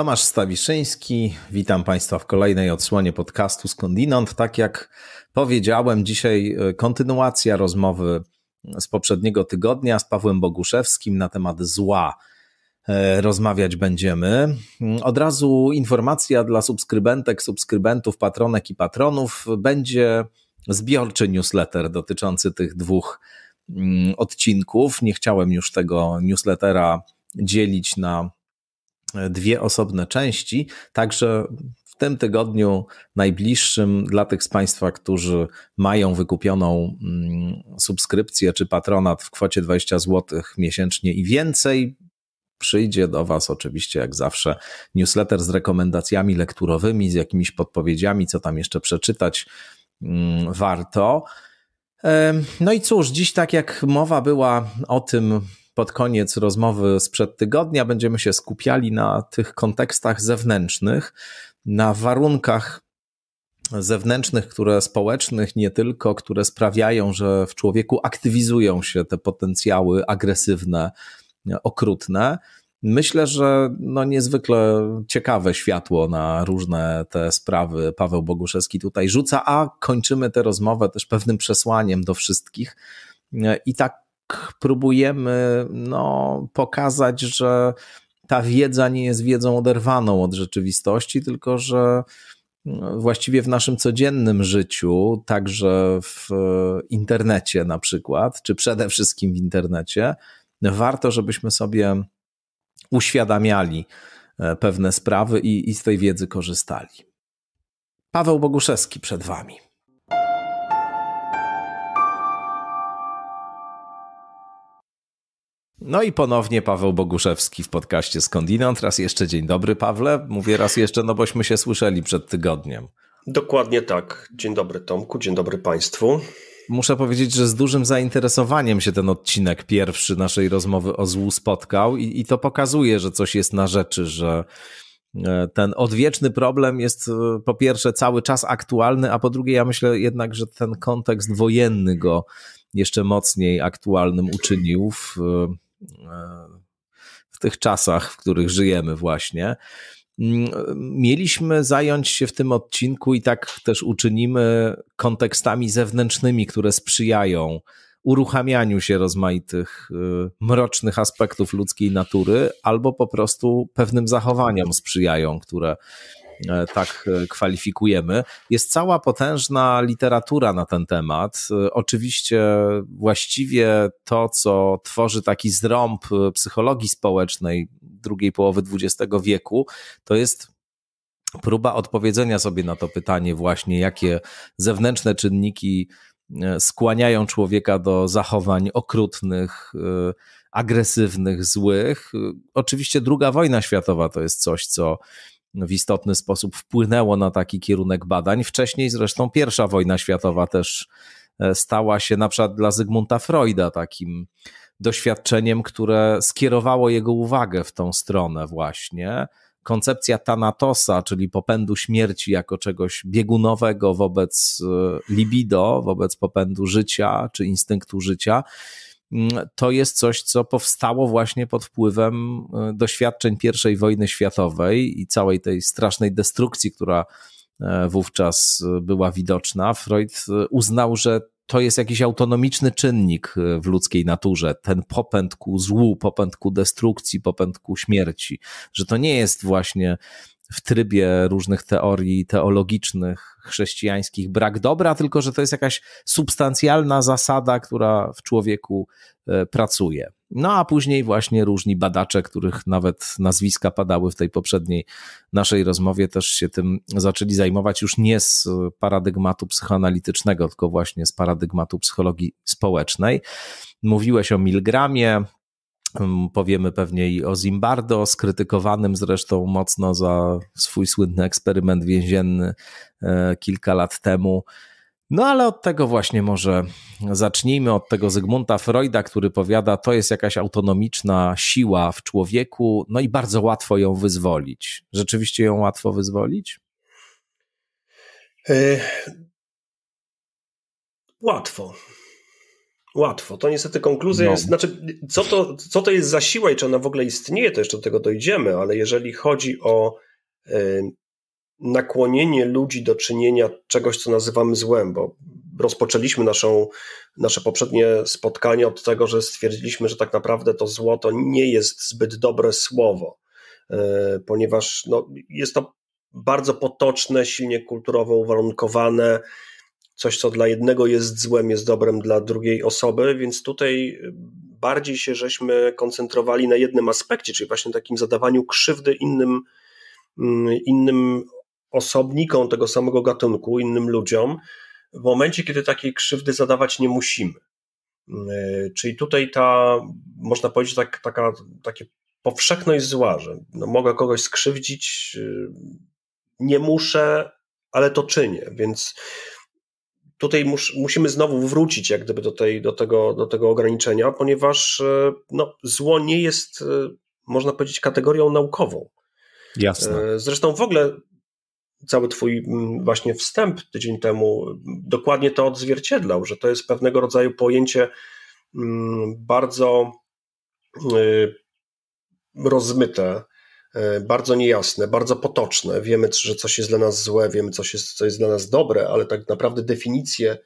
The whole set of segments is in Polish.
Tomasz Stawiszyński, witam Państwa w kolejnej odsłonie podcastu Skądinąd. Tak jak powiedziałem, dzisiaj e, kontynuacja rozmowy z poprzedniego tygodnia z Pawłem Boguszewskim na temat zła e, rozmawiać będziemy. Od razu informacja dla subskrybentek, subskrybentów, patronek i patronów. Będzie zbiorczy newsletter dotyczący tych dwóch mm, odcinków. Nie chciałem już tego newslettera dzielić na dwie osobne części, także w tym tygodniu najbliższym dla tych z Państwa, którzy mają wykupioną mm, subskrypcję czy patronat w kwocie 20 zł miesięcznie i więcej, przyjdzie do Was oczywiście, jak zawsze, newsletter z rekomendacjami lekturowymi, z jakimiś podpowiedziami, co tam jeszcze przeczytać mm, warto. No i cóż, dziś tak jak mowa była o tym, pod koniec rozmowy sprzed tygodnia będziemy się skupiali na tych kontekstach zewnętrznych, na warunkach zewnętrznych, które społecznych, nie tylko, które sprawiają, że w człowieku aktywizują się te potencjały agresywne, okrutne. Myślę, że no niezwykle ciekawe światło na różne te sprawy Paweł Boguszewski tutaj rzuca, a kończymy tę rozmowę też pewnym przesłaniem do wszystkich. I tak próbujemy no, pokazać, że ta wiedza nie jest wiedzą oderwaną od rzeczywistości, tylko że no, właściwie w naszym codziennym życiu, także w e, internecie na przykład, czy przede wszystkim w internecie, warto, żebyśmy sobie uświadamiali e, pewne sprawy i, i z tej wiedzy korzystali. Paweł Boguszewski przed Wami. No i ponownie Paweł Boguszewski w podcaście Skądinąd. Raz jeszcze dzień dobry, Pawle. Mówię raz jeszcze, no bośmy się słyszeli przed tygodniem. Dokładnie tak. Dzień dobry, Tomku. Dzień dobry Państwu. Muszę powiedzieć, że z dużym zainteresowaniem się ten odcinek pierwszy naszej rozmowy o złu spotkał i, i to pokazuje, że coś jest na rzeczy, że e, ten odwieczny problem jest e, po pierwsze cały czas aktualny, a po drugie ja myślę jednak, że ten kontekst wojenny go jeszcze mocniej aktualnym uczynił w E, w tych czasach, w których żyjemy właśnie. Mm, mieliśmy zająć się w tym odcinku i tak też uczynimy kontekstami zewnętrznymi, które sprzyjają uruchamianiu się rozmaitych y, mrocznych aspektów ludzkiej natury, albo po prostu pewnym zachowaniom sprzyjają, które E, tak e, kwalifikujemy. Jest cała potężna literatura na ten temat. E, oczywiście właściwie to, co tworzy taki zrąb psychologii społecznej drugiej połowy XX wieku, to jest próba odpowiedzenia sobie na to pytanie właśnie, jakie zewnętrzne czynniki skłaniają człowieka do zachowań okrutnych, agresywnych, złych. Oczywiście druga wojna światowa to jest coś, co no, w istotny sposób wpłynęło na taki kierunek badań. Wcześniej zresztą pierwsza wojna światowa też e, stała się na przykład dla Zygmunta Freuda takim doświadczeniem, które skierowało jego uwagę w tą stronę właśnie. Koncepcja Thanatosa, czyli popędu śmierci jako czegoś biegunowego wobec e, libido, wobec popędu życia czy instynktu życia, Mm, to jest coś, co powstało właśnie pod wpływem e, doświadczeń I wojny światowej i całej tej strasznej destrukcji, która e, wówczas e, była widoczna. Freud uznał, że to jest jakiś autonomiczny czynnik w ludzkiej naturze, ten popęd ku złu, popęd ku destrukcji, popęd ku śmierci, że to nie jest właśnie w trybie różnych teorii teologicznych, chrześcijańskich brak dobra, tylko że to jest jakaś substancjalna zasada, która w człowieku e, pracuje. No a później właśnie różni badacze, których nawet nazwiska padały w tej poprzedniej naszej rozmowie, też się tym zaczęli zajmować już nie z paradygmatu psychoanalitycznego, tylko właśnie z paradygmatu psychologii społecznej. Mówiłeś o Milgramie, Mm, powiemy pewnie i o Zimbardo, skrytykowanym zresztą mocno za swój słynny eksperyment więzienny e, kilka lat temu. No ale od tego właśnie może zacznijmy, od tego Zygmunta Freuda, który powiada, to jest jakaś autonomiczna siła w człowieku, no i bardzo łatwo ją wyzwolić. Rzeczywiście ją łatwo wyzwolić? E, łatwo. Łatwo. To niestety konkluzja no. jest, znaczy, co to, co to jest za siła i czy ona w ogóle istnieje, to jeszcze do tego dojdziemy, ale jeżeli chodzi o y, nakłonienie ludzi do czynienia czegoś, co nazywamy złem, bo rozpoczęliśmy naszą, nasze poprzednie spotkanie od tego, że stwierdziliśmy, że tak naprawdę to zło to nie jest zbyt dobre słowo, y, ponieważ no, jest to bardzo potoczne, silnie kulturowo uwarunkowane, coś, co dla jednego jest złem, jest dobrem dla drugiej osoby, więc tutaj y, bardziej się żeśmy koncentrowali na jednym aspekcie, czyli właśnie takim zadawaniu krzywdy innym, mm, innym osobnikom tego samego gatunku, innym ludziom, w momencie, kiedy takiej krzywdy zadawać nie musimy. Mm, y, czyli tutaj ta, można powiedzieć, tak, taka, takie powszechność zła, że no, mogę kogoś skrzywdzić, y, nie muszę, ale to czynię, więc tutaj mus, musimy znowu wrócić jak gdyby do, tej, do, tego, do tego ograniczenia, ponieważ e, no, zło nie jest, e, można powiedzieć, kategorią naukową. Jasne. E, zresztą w ogóle cały twój właśnie wstęp tydzień temu dokładnie to odzwierciedlał, że to jest pewnego rodzaju pojęcie bardzo rozmyte, E, bardzo niejasne, bardzo potoczne. Wiemy, że coś jest dla nas złe, wiemy, coś jest, co jest dla nas dobre, ale tak naprawdę definicje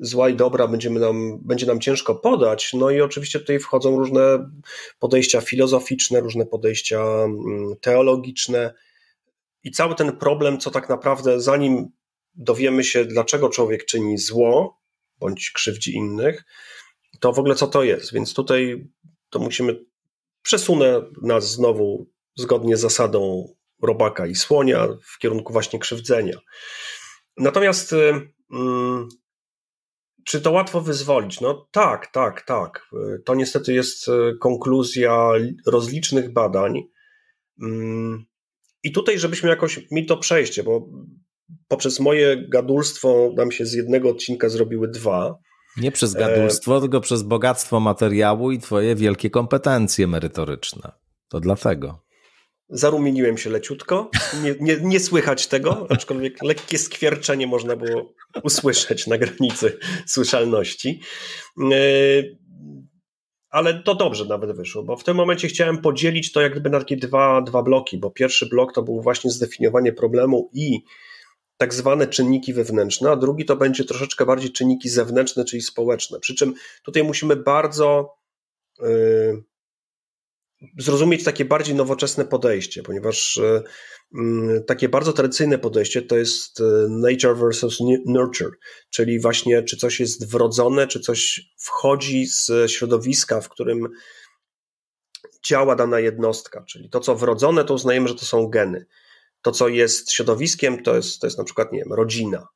zła i dobra będziemy nam, będzie nam ciężko podać. No i oczywiście tutaj wchodzą różne podejścia filozoficzne, różne podejścia mm, teologiczne i cały ten problem, co tak naprawdę zanim dowiemy się, dlaczego człowiek czyni zło bądź krzywdzi innych, to w ogóle co to jest. Więc tutaj to musimy, przesunę nas znowu zgodnie z zasadą robaka i słonia w kierunku właśnie krzywdzenia. Natomiast y, mm, czy to łatwo wyzwolić? No tak, tak, tak. Y, to niestety jest y, konkluzja rozlicznych badań. Mm, I tutaj, żebyśmy jakoś mieli to przejście, bo poprzez moje gadulstwo nam się z jednego odcinka zrobiły dwa. Nie przez gadulstwo, e... tylko przez bogactwo materiału i twoje wielkie kompetencje merytoryczne. To dlatego. Zarumieniłem się leciutko. Nie, nie, nie, słychać tego, aczkolwiek lekkie skwierczenie można było usłyszeć na granicy słyszalności. E, ale to dobrze nawet wyszło, bo w tym momencie chciałem podzielić to jak gdyby na takie dwa, dwa bloki, bo pierwszy blok to był właśnie zdefiniowanie problemu i tak zwane czynniki wewnętrzne, a drugi to będzie troszeczkę bardziej czynniki zewnętrzne, czyli społeczne. Przy czym tutaj musimy bardzo. Yy, zrozumieć takie bardziej nowoczesne podejście, ponieważ e, mm, takie bardzo tradycyjne podejście to jest e, nature versus nurture, czyli właśnie czy coś jest wrodzone, czy coś wchodzi z środowiska, w którym działa dana jednostka, czyli to co wrodzone to uznajemy, że to są geny. To co jest środowiskiem to jest, to jest na przykład nie wiem, rodzina.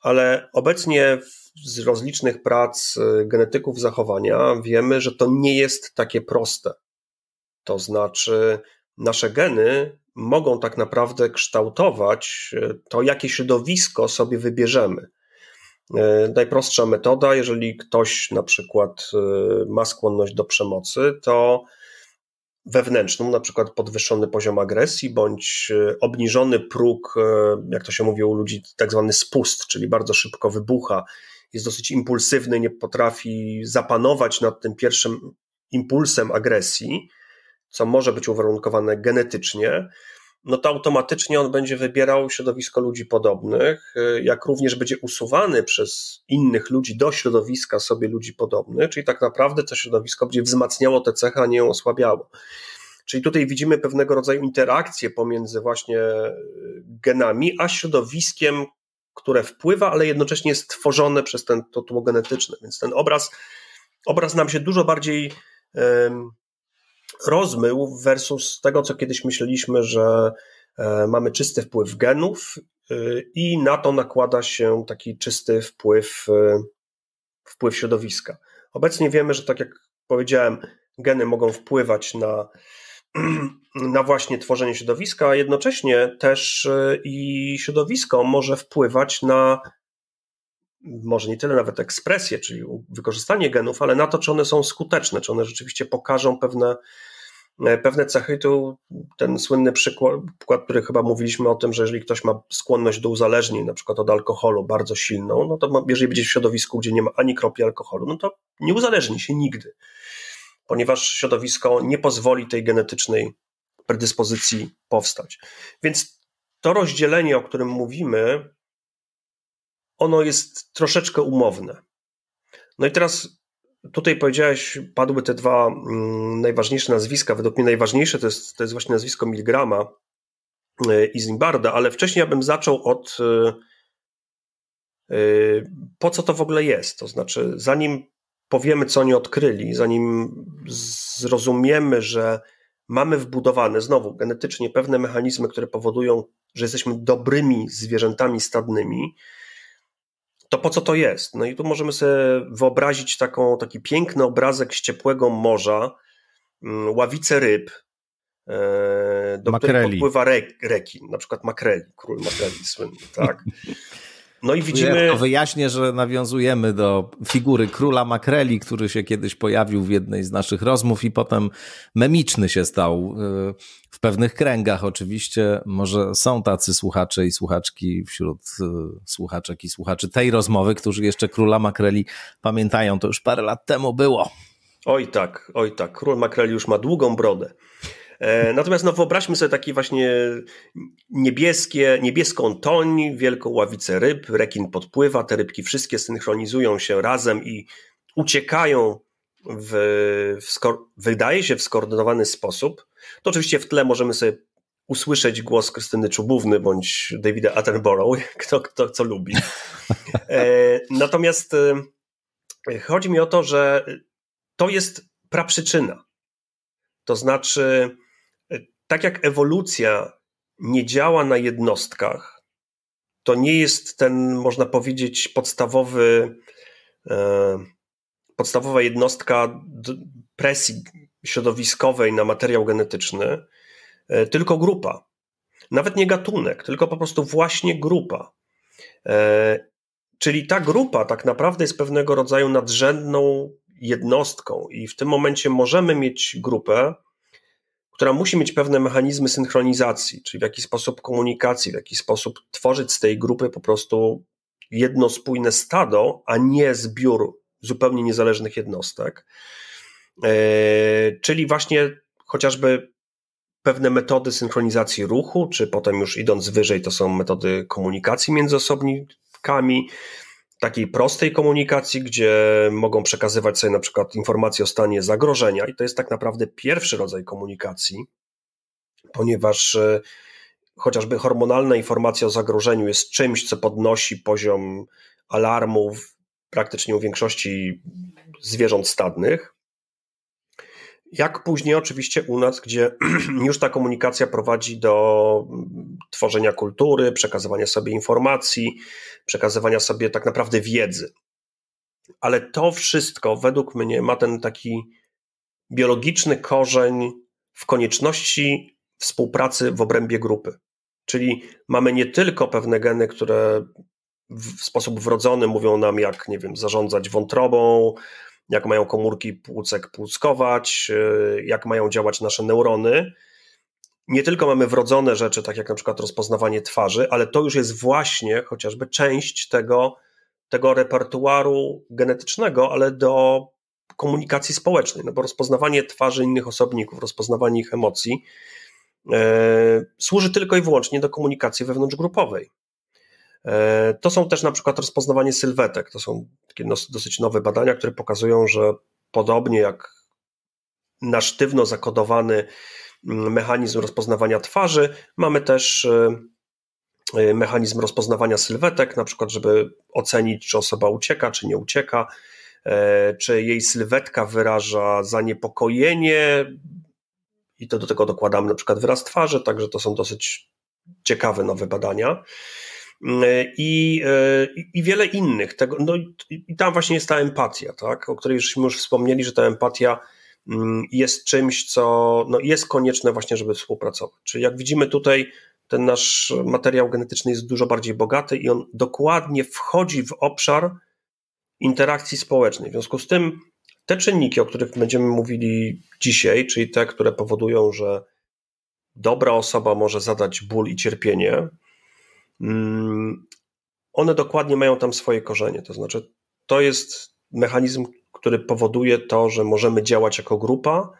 Ale obecnie z rozlicznych prac e, genetyków zachowania wiemy, że to nie jest takie proste to znaczy, nasze geny mogą tak naprawdę kształtować e, to, jakie środowisko sobie wybierzemy. E, najprostsza metoda, jeżeli ktoś na przykład e, ma skłonność do przemocy, to wewnętrzną, na przykład podwyższony poziom agresji bądź obniżony próg, jak to się mówi u ludzi, tak zwany spust, czyli bardzo szybko wybucha, jest dosyć impulsywny, nie potrafi zapanować nad tym pierwszym impulsem agresji, co może być uwarunkowane genetycznie, no to automatycznie on będzie wybierał środowisko ludzi podobnych, y, jak również będzie usuwany przez innych ludzi do środowiska sobie ludzi podobnych, czyli tak naprawdę to środowisko będzie wzmacniało te cechy, a nie ją osłabiało. Czyli tutaj widzimy pewnego rodzaju interakcję pomiędzy właśnie y, genami, a środowiskiem, które wpływa, ale jednocześnie jest tworzone przez ten, to tło genetyczne. Więc ten obraz, obraz nam się dużo bardziej um, rozmył versus tego, co kiedyś myśleliśmy, że e, mamy czysty wpływ genów e, i na to nakłada się taki czysty wpływ, e, wpływ środowiska. Obecnie wiemy, że tak jak powiedziałem, geny mogą wpływać na, na właśnie tworzenie środowiska, a jednocześnie też i środowisko może wpływać na może nie tyle nawet ekspresję, czyli wykorzystanie genów, ale na to, czy one są skuteczne, czy one rzeczywiście pokażą pewne, e, pewne cechy. Tu ten słynny przykład, który chyba mówiliśmy o tym, że jeżeli ktoś ma skłonność do uzależnień, na przykład od alkoholu, bardzo silną, no to jeżeli będzie w środowisku, gdzie nie ma ani kropli alkoholu, no to nie uzależni się nigdy, ponieważ środowisko nie pozwoli tej genetycznej predyspozycji powstać. Więc to rozdzielenie, o którym mówimy, ono jest troszeczkę umowne. No i teraz tutaj powiedziałeś, padły te dwa mm, najważniejsze nazwiska. Według mnie najważniejsze to jest, to jest właśnie nazwisko Milgrama y, i Zimbarda, ale wcześniej ja bym zaczął od y, y, po co to w ogóle jest. To znaczy, zanim powiemy, co oni odkryli, zanim zrozumiemy, że mamy wbudowane znowu genetycznie pewne mechanizmy, które powodują, że jesteśmy dobrymi zwierzętami stadnymi, to po co to jest? No i tu możemy sobie wyobrazić taką, taki piękny obrazek z ciepłego morza, mm, ławice ryb, e, do makreli. których podpływa re, na przykład makreli, król makreli słynny, tak? No i widzimy. Ja wyjaśnię, że nawiązujemy do figury króla makreli, który się kiedyś pojawił w jednej z naszych rozmów i potem memiczny się stał y, w pewnych kręgach. Oczywiście, może są tacy słuchacze i słuchaczki wśród y, słuchaczek i słuchaczy tej rozmowy, którzy jeszcze króla makreli pamiętają. To już parę lat temu było. Oj tak, oj tak. Król makreli już ma długą brodę. E, natomiast no, wyobraźmy sobie takie właśnie niebieskie, niebieską toń, wielką ławicę ryb, rekin podpływa, te rybki wszystkie synchronizują się razem i uciekają w, w wydaje się w skoordynowany sposób. To oczywiście w tle możemy sobie usłyszeć głos Krystyny Czubówny bądź Davida Attenborough, kto, kto co lubi. E, natomiast e, chodzi mi o to, że to jest praprzyczyna. To znaczy tak jak ewolucja nie działa na jednostkach, to nie jest ten, można powiedzieć, podstawowy, e, podstawowa jednostka presji środowiskowej na materiał genetyczny, e, tylko grupa. Nawet nie gatunek, tylko po prostu właśnie grupa. E, czyli ta grupa tak naprawdę jest pewnego rodzaju nadrzędną jednostką, i w tym momencie możemy mieć grupę, która musi mieć pewne mechanizmy synchronizacji, czyli w jaki sposób komunikacji, w jaki sposób tworzyć z tej grupy po prostu jedno spójne stado, a nie zbiór zupełnie niezależnych jednostek. E, czyli właśnie chociażby pewne metody synchronizacji ruchu, czy potem już idąc wyżej, to są metody komunikacji między osobnikami, takiej prostej komunikacji, gdzie mogą przekazywać sobie na przykład informacje o stanie zagrożenia, i to jest tak naprawdę pierwszy rodzaj komunikacji, ponieważ e, chociażby hormonalna informacja o zagrożeniu jest czymś, co podnosi poziom alarmów praktycznie u większości zwierząt stadnych. Jak później oczywiście u nas, gdzie już ta komunikacja prowadzi do mm, tworzenia kultury, przekazywania sobie informacji, przekazywania sobie tak naprawdę wiedzy. Ale to wszystko według mnie ma ten taki biologiczny korzeń w konieczności współpracy w obrębie grupy. Czyli mamy nie tylko pewne geny, które w sposób wrodzony mówią nam, jak, nie wiem, zarządzać wątrobą, jak mają komórki płucek płuckować, y, jak mają działać nasze neurony. Nie tylko mamy wrodzone rzeczy, tak jak na przykład rozpoznawanie twarzy, ale to już jest właśnie chociażby część tego, tego repertuaru genetycznego, ale do komunikacji społecznej, no bo rozpoznawanie twarzy innych osobników, rozpoznawanie ich emocji, y, służy tylko i wyłącznie do komunikacji wewnątrzgrupowej. E, to są też na przykład rozpoznawanie sylwetek. To są takie dosyć nowe badania, które pokazują, że podobnie jak na sztywno zakodowany mm, mechanizm rozpoznawania twarzy, mamy też e, e, mechanizm rozpoznawania sylwetek, na przykład, żeby ocenić, czy osoba ucieka, czy nie ucieka, czy jej sylwetka wyraża zaniepokojenie. I to do tego dokładamy na przykład wyraz twarzy, także to są dosyć ciekawe nowe badania. Y, i, y, i wiele innych. Tego, no i tam właśnie jest ta empatia, tak? o której żeśmy już wspomnieli, że ta empatia mm, jest czymś, co no, jest konieczne właśnie, żeby współpracować. Czyli jak widzimy tutaj, ten nasz materiał genetyczny jest dużo bardziej bogaty i on dokładnie wchodzi w obszar interakcji społecznej. W związku z tym te czynniki, o których będziemy mówili dzisiaj, czyli te, które powodują, że dobra osoba może zadać ból i cierpienie, Mm, one dokładnie mają tam swoje korzenie. To znaczy, to jest mechanizm, który powoduje to, że możemy działać jako grupa.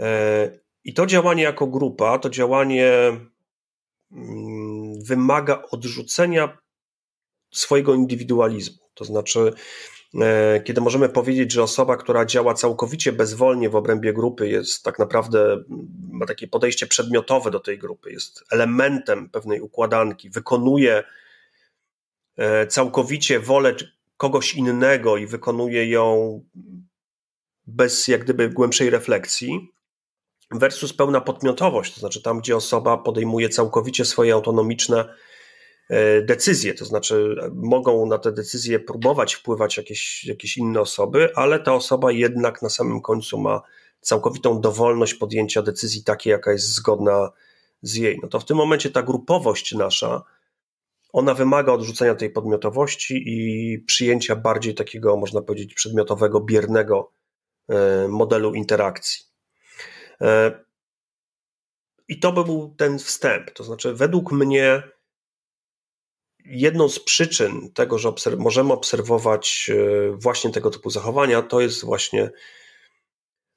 E, I to działanie jako grupa, to działanie mm, wymaga odrzucenia swojego indywidualizmu. To znaczy, E, kiedy możemy powiedzieć, że osoba, która działa całkowicie bezwolnie w obrębie grupy, jest tak naprawdę, ma takie podejście przedmiotowe do tej grupy, jest elementem pewnej układanki, wykonuje e, całkowicie wolę kogoś innego i wykonuje ją bez jak gdyby głębszej refleksji, versus pełna podmiotowość, to znaczy tam, gdzie osoba podejmuje całkowicie swoje autonomiczne E, decyzje, to znaczy mogą na te decyzje próbować wpływać jakieś, jakieś inne osoby, ale ta osoba jednak na samym końcu ma całkowitą dowolność podjęcia decyzji takiej, jaka jest zgodna z jej. No to w tym momencie ta grupowość nasza, ona wymaga odrzucenia tej podmiotowości i przyjęcia bardziej takiego, można powiedzieć, przedmiotowego, biernego e, modelu interakcji. E, I to by był ten wstęp. To znaczy, według mnie, jedną z przyczyn tego, że obserw możemy obserwować e, właśnie tego typu zachowania, to jest właśnie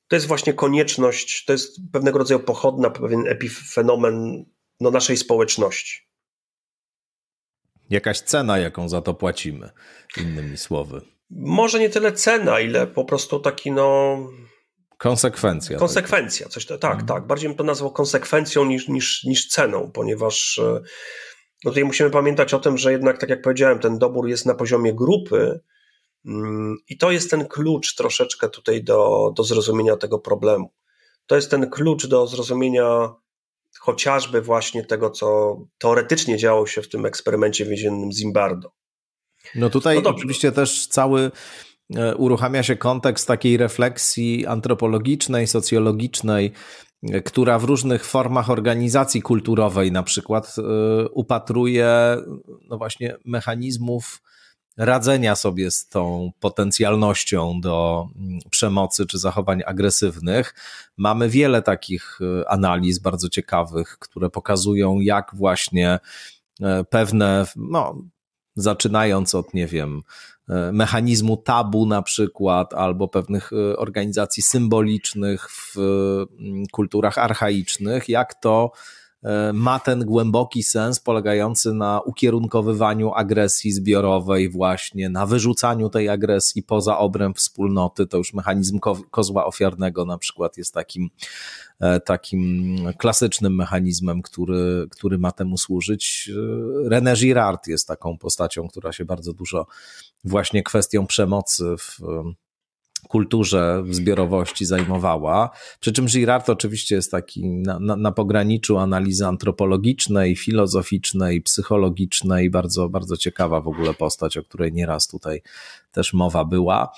to jest właśnie konieczność, to jest pewnego rodzaju pochodna, pewien epifenomen no, naszej społeczności. Jakaś cena, jaką za to płacimy, innymi słowy. Może nie tyle cena, ile po prostu taki no. Konsekwencja. Konsekwencja, coś tak, mhm. tak. Bardziej bym to nazwał konsekwencją niż, niż, niż ceną, ponieważ. Yy, no tutaj musimy pamiętać o tym, że jednak, tak jak powiedziałem, ten dobór jest na poziomie grupy mm, i to jest ten klucz troszeczkę tutaj do, do zrozumienia tego problemu. To jest ten klucz do zrozumienia chociażby właśnie tego, co teoretycznie działo się w tym eksperymencie więziennym Zimbardo. No tutaj no oczywiście też cały e, uruchamia się kontekst takiej refleksji antropologicznej, socjologicznej, która w różnych formach organizacji kulturowej na przykład y, upatruje no właśnie mechanizmów radzenia sobie z tą potencjalnością do mm, przemocy czy zachowań agresywnych. Mamy wiele takich y, analiz bardzo ciekawych, które pokazują jak właśnie e, pewne no, zaczynając od, nie wiem, E, mechanizmu tabu na przykład, albo pewnych e, organizacji symbolicznych w kulturach archaicznych, jak to E, ma ten głęboki sens polegający na ukierunkowywaniu agresji zbiorowej, właśnie na wyrzucaniu tej agresji poza obręb wspólnoty. To już mechanizm ko kozła ofiarnego na przykład jest takim, e, takim klasycznym mechanizmem, który, który ma temu służyć. E, René Girard jest taką postacią, która się bardzo dużo właśnie kwestią przemocy w kulturze zbiorowości zajmowała. Przy czym Girard oczywiście jest taki na, na, na, pograniczu analizy antropologicznej, filozoficznej, psychologicznej, bardzo, bardzo ciekawa w ogóle postać, o której nieraz tutaj też mowa była.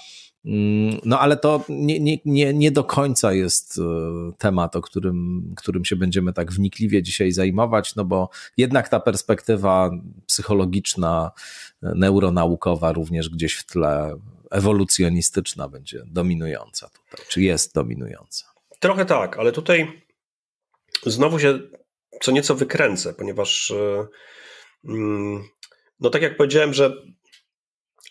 Mm, no ale to nie, nie, nie, nie do końca jest e, temat, o którym, którym się będziemy tak wnikliwie dzisiaj zajmować, no bo jednak ta perspektywa psychologiczna, e, neuronaukowa również gdzieś w tle ewolucjonistyczna będzie dominująca tutaj, czy jest dominująca. Trochę tak, ale tutaj znowu się co nieco wykręcę, ponieważ e, mm, no tak jak powiedziałem, że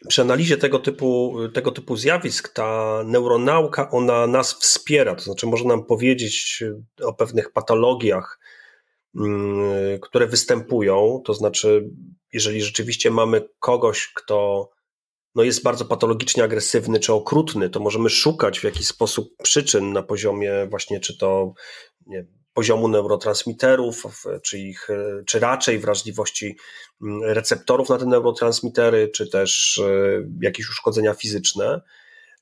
przy analizie tego typu, tego typu zjawisk ta neuronauka, ona nas wspiera, to znaczy może nam powiedzieć o pewnych patologiach, mm, które występują, to znaczy jeżeli rzeczywiście mamy kogoś, kto no jest bardzo patologicznie agresywny czy okrutny, to możemy szukać w jakiś sposób przyczyn na poziomie właśnie czy to nie, poziomu neurotransmiterów, czy, ich, czy raczej wrażliwości mm, receptorów na te neurotransmitery, czy też e, jakieś uszkodzenia fizyczne.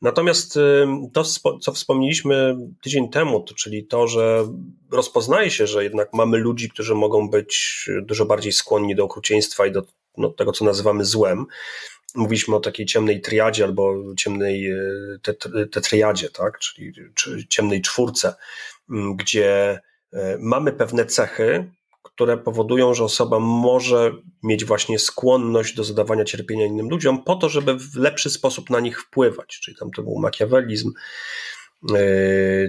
Natomiast e, to, co wspomnieliśmy tydzień temu, to czyli to, że rozpoznaje się, że jednak mamy ludzi, którzy mogą być dużo bardziej skłonni do okrucieństwa i do no, tego, co nazywamy złem mówiliśmy o takiej ciemnej triadzie albo ciemnej e, tetriadzie, tak? czyli czy ciemnej czwórce, gdzie e, mamy pewne cechy, które powodują, że osoba może mieć właśnie skłonność do zadawania cierpienia innym ludziom po to, żeby w lepszy sposób na nich wpływać. Czyli tam to był makiawelizm, e,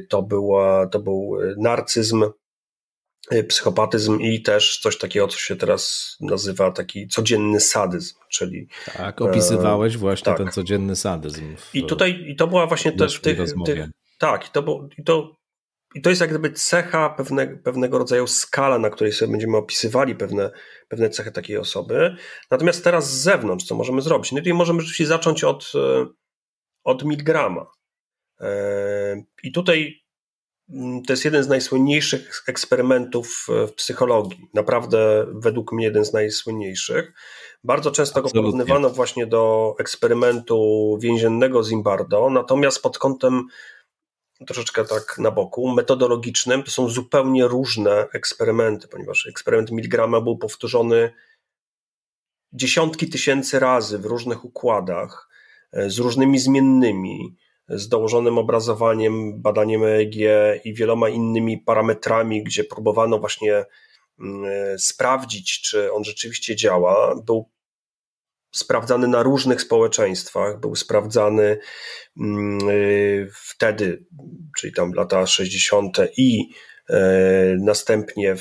to, była, to był narcyzm, Y, psychopatyzm i też coś takiego, co się teraz nazywa taki codzienny sadyzm, czyli... Tak, opisywałeś e, właśnie tak. ten codzienny sadyzm. W, I tutaj, i to była właśnie też w tych, tych... Tak, i to, i to i to jest jak gdyby cecha pewne, pewnego rodzaju skala, na której sobie będziemy opisywali pewne, pewne cechy takiej osoby. Natomiast teraz z zewnątrz, co możemy zrobić? No i tutaj możemy rzeczywiście zacząć od, e, od Milgrama. E, I tutaj Mm, to jest jeden z najsłynniejszych eksperymentów e, w psychologii. Naprawdę, według mnie, jeden z najsłynniejszych. Bardzo często Absolutnie. go porównywano właśnie do eksperymentu więziennego Zimbardo, natomiast pod kątem troszeczkę tak na boku, metodologicznym, to są zupełnie różne eksperymenty, ponieważ eksperyment Milgrama był powtórzony dziesiątki tysięcy razy w różnych układach, e, z różnymi zmiennymi z dołożonym obrazowaniem, badaniem EEG e i wieloma innymi parametrami, gdzie próbowano właśnie mm, e, sprawdzić, czy on rzeczywiście działa, był sprawdzany na różnych społeczeństwach, był sprawdzany mm, e, wtedy, czyli tam lata 60. i następnie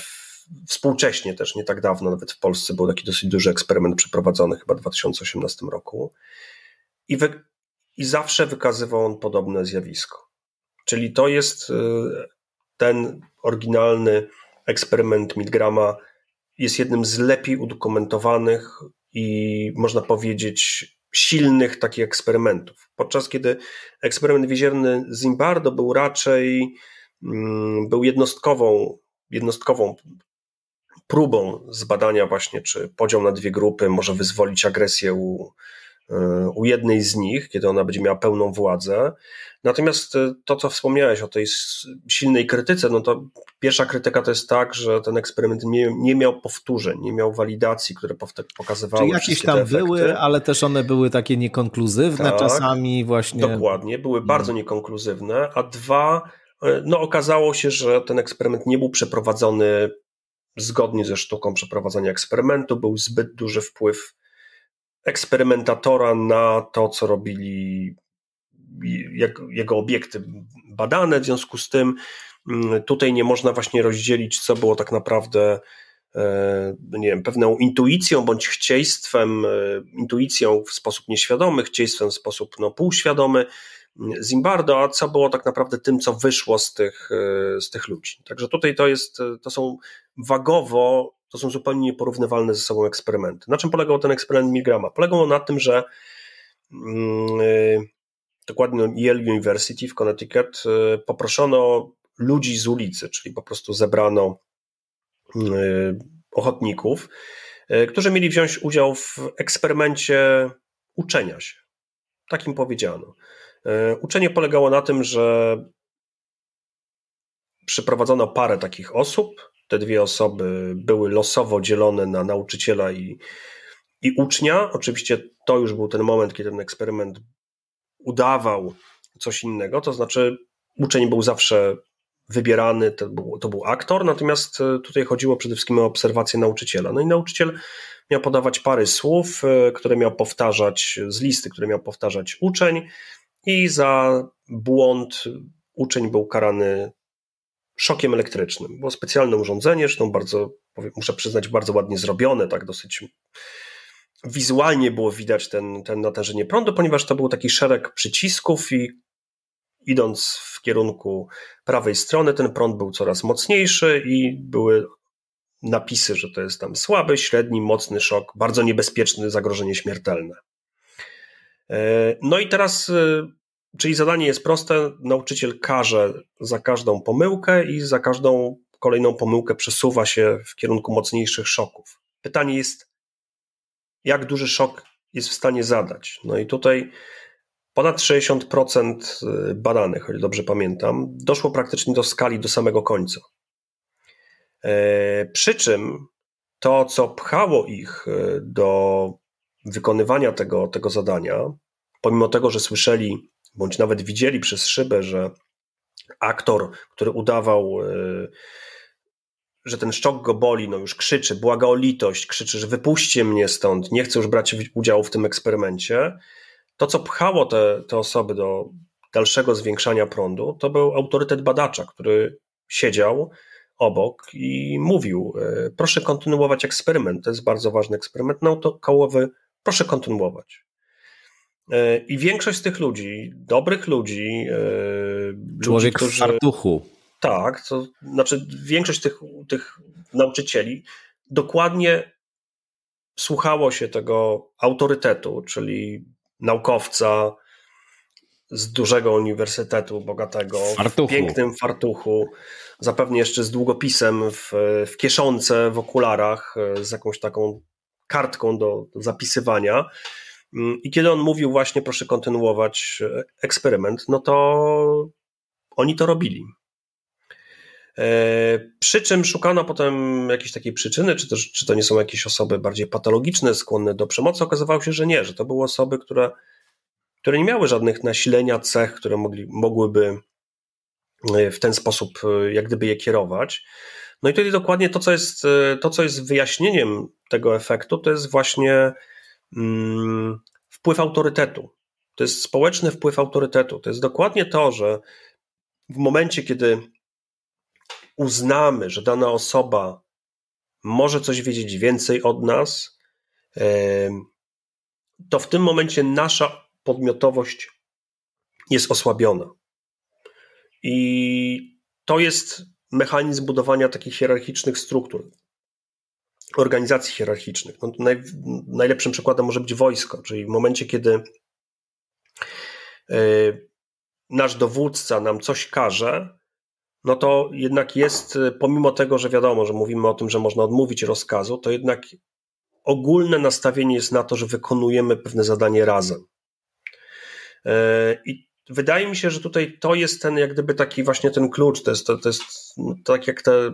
współcześnie też, nie tak dawno, nawet w Polsce był taki dosyć duży eksperyment przeprowadzony chyba w 2018 roku. I wy, i zawsze wykazywał on podobne zjawisko. Czyli to jest y, ten oryginalny eksperyment Milgrama, jest jednym z lepiej udokumentowanych i można powiedzieć silnych takich eksperymentów. Podczas kiedy eksperyment wizierny Zimbardo był raczej mm, był jednostkową, jednostkową próbą zbadania właśnie, czy podział na dwie grupy może wyzwolić agresję u, Y, u jednej z nich, kiedy ona będzie miała pełną władzę. Natomiast y, to, co wspomniałeś o tej silnej krytyce, no to pierwsza krytyka to jest tak, że ten eksperyment nie, nie miał powtórzeń, nie miał walidacji, które pokazywały Czyli jakieś tam były, ale też one były takie niekonkluzywne tak, czasami właśnie. Dokładnie, były mm. bardzo niekonkluzywne, a dwa, y, no okazało się, że ten eksperyment nie był przeprowadzony zgodnie ze sztuką przeprowadzania eksperymentu, był zbyt duży wpływ eksperymentatora na to, co robili jego obiekty badane. W związku z tym mm, tutaj nie można właśnie rozdzielić, co było tak naprawdę e, nie wiem, pewną intuicją bądź chcieństwem, e, intuicją w sposób nieświadomy, chcieństwem w sposób no, półświadomy mm, Zimbardo, a co było tak naprawdę tym, co wyszło z tych, e, z tych ludzi. Także tutaj to jest, to są wagowo to są zupełnie nieporównywalne ze sobą eksperymenty. Na czym polegał ten eksperyment Milgrama? Polegał on na tym, że yy, dokładnie Yale University w Connecticut yy, poproszono ludzi z ulicy, czyli po prostu zebrano yy, ochotników, y, którzy mieli wziąć udział w eksperymencie uczenia się. Takim powiedziano. Y, uczenie polegało na tym, że przyprowadzono parę takich osób, te dwie osoby były losowo dzielone na nauczyciela i, i ucznia. Oczywiście to już był ten moment, kiedy ten eksperyment udawał coś innego, to znaczy uczeń był zawsze wybierany, to był, to był aktor, natomiast e, tutaj chodziło przede wszystkim o obserwację nauczyciela. No i nauczyciel miał podawać pary słów, e, które miał powtarzać z listy, które miał powtarzać uczeń i za błąd uczeń był karany szokiem elektrycznym. Było specjalne urządzenie, zresztą bardzo, muszę przyznać, bardzo ładnie zrobione, tak dosyć wizualnie było widać ten, ten natężenie prądu, ponieważ to był taki szereg przycisków i idąc w kierunku prawej strony, ten prąd był coraz mocniejszy i były napisy, że to jest tam słaby, średni, mocny szok, bardzo niebezpieczny, zagrożenie śmiertelne. E, no i teraz e, Czyli zadanie jest proste, nauczyciel karze za każdą pomyłkę i za każdą kolejną pomyłkę przesuwa się w kierunku mocniejszych szoków. Pytanie jest, jak duży szok jest w stanie zadać? No i tutaj ponad 60% y, badanych, o ile dobrze pamiętam, doszło praktycznie do skali do samego końca. E, przy czym to, co pchało ich y, do wykonywania tego, tego zadania, pomimo tego, że słyszeli bądź nawet widzieli przez szybę, że aktor, który udawał, y, że ten szczok go boli, no już krzyczy, błaga o litość, krzyczy, że wypuśćcie mnie stąd, nie chcę już brać udziału w tym eksperymencie. To, co pchało te, te osoby do dalszego zwiększania prądu, to był autorytet badacza, który siedział obok i mówił: y, Proszę kontynuować eksperyment, to jest bardzo ważny eksperyment naukowy, proszę kontynuować. E, I większość z tych ludzi, dobrych ludzi, e, człowiek ludzi, którzy, w fartuchu. Tak, to znaczy większość tych, tych nauczycieli dokładnie słuchało się tego autorytetu, czyli naukowca z dużego uniwersytetu bogatego, fartuchu. w pięknym fartuchu, zapewne jeszcze z długopisem w, w kieszonce, w okularach, e, z jakąś taką kartką do, do zapisywania Mm, I kiedy on mówił właśnie, proszę kontynuować e, eksperyment, no to oni to robili. E, przy czym szukano potem jakiejś takiej przyczyny, czy, czy to nie są jakieś osoby bardziej patologiczne, skłonne do przemocy. Okazywało się, że nie, że to były osoby, które, które nie miały żadnych nasilenia, cech, które mogli, mogłyby e, w ten sposób jak gdyby je kierować. No i tutaj dokładnie to, co jest, to, co jest wyjaśnieniem tego efektu, to jest właśnie Mm, wpływ autorytetu. To jest społeczny wpływ autorytetu. To jest dokładnie to, że w momencie, kiedy uznamy, że dana osoba może coś wiedzieć więcej od nas, to w tym momencie nasza podmiotowość jest osłabiona. I to jest mechanizm budowania takich hierarchicznych struktur organizacji hierarchicznych. No, naj, najlepszym przykładem może być wojsko, czyli w momencie, kiedy y, nasz dowódca nam coś każe, no to jednak jest, y, pomimo tego, że wiadomo, że mówimy o tym, że można odmówić rozkazu, to jednak ogólne nastawienie jest na to, że wykonujemy pewne zadanie razem. Y, I wydaje mi się, że tutaj to jest ten, jak gdyby taki właśnie ten klucz, to jest, to, to jest no, tak jak te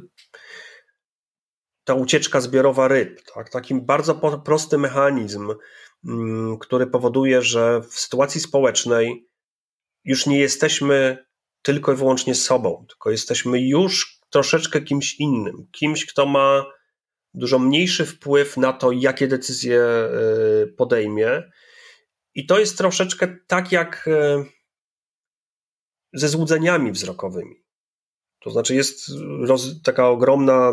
ta ucieczka zbiorowa ryb, tak? taki bardzo prosty mechanizm, mm, który powoduje, że w sytuacji społecznej już nie jesteśmy tylko i wyłącznie sobą, tylko jesteśmy już troszeczkę kimś innym, kimś, kto ma dużo mniejszy wpływ na to, jakie decyzje e, podejmie. I to jest troszeczkę tak jak e, ze złudzeniami wzrokowymi. To znaczy, jest roz, taka ogromna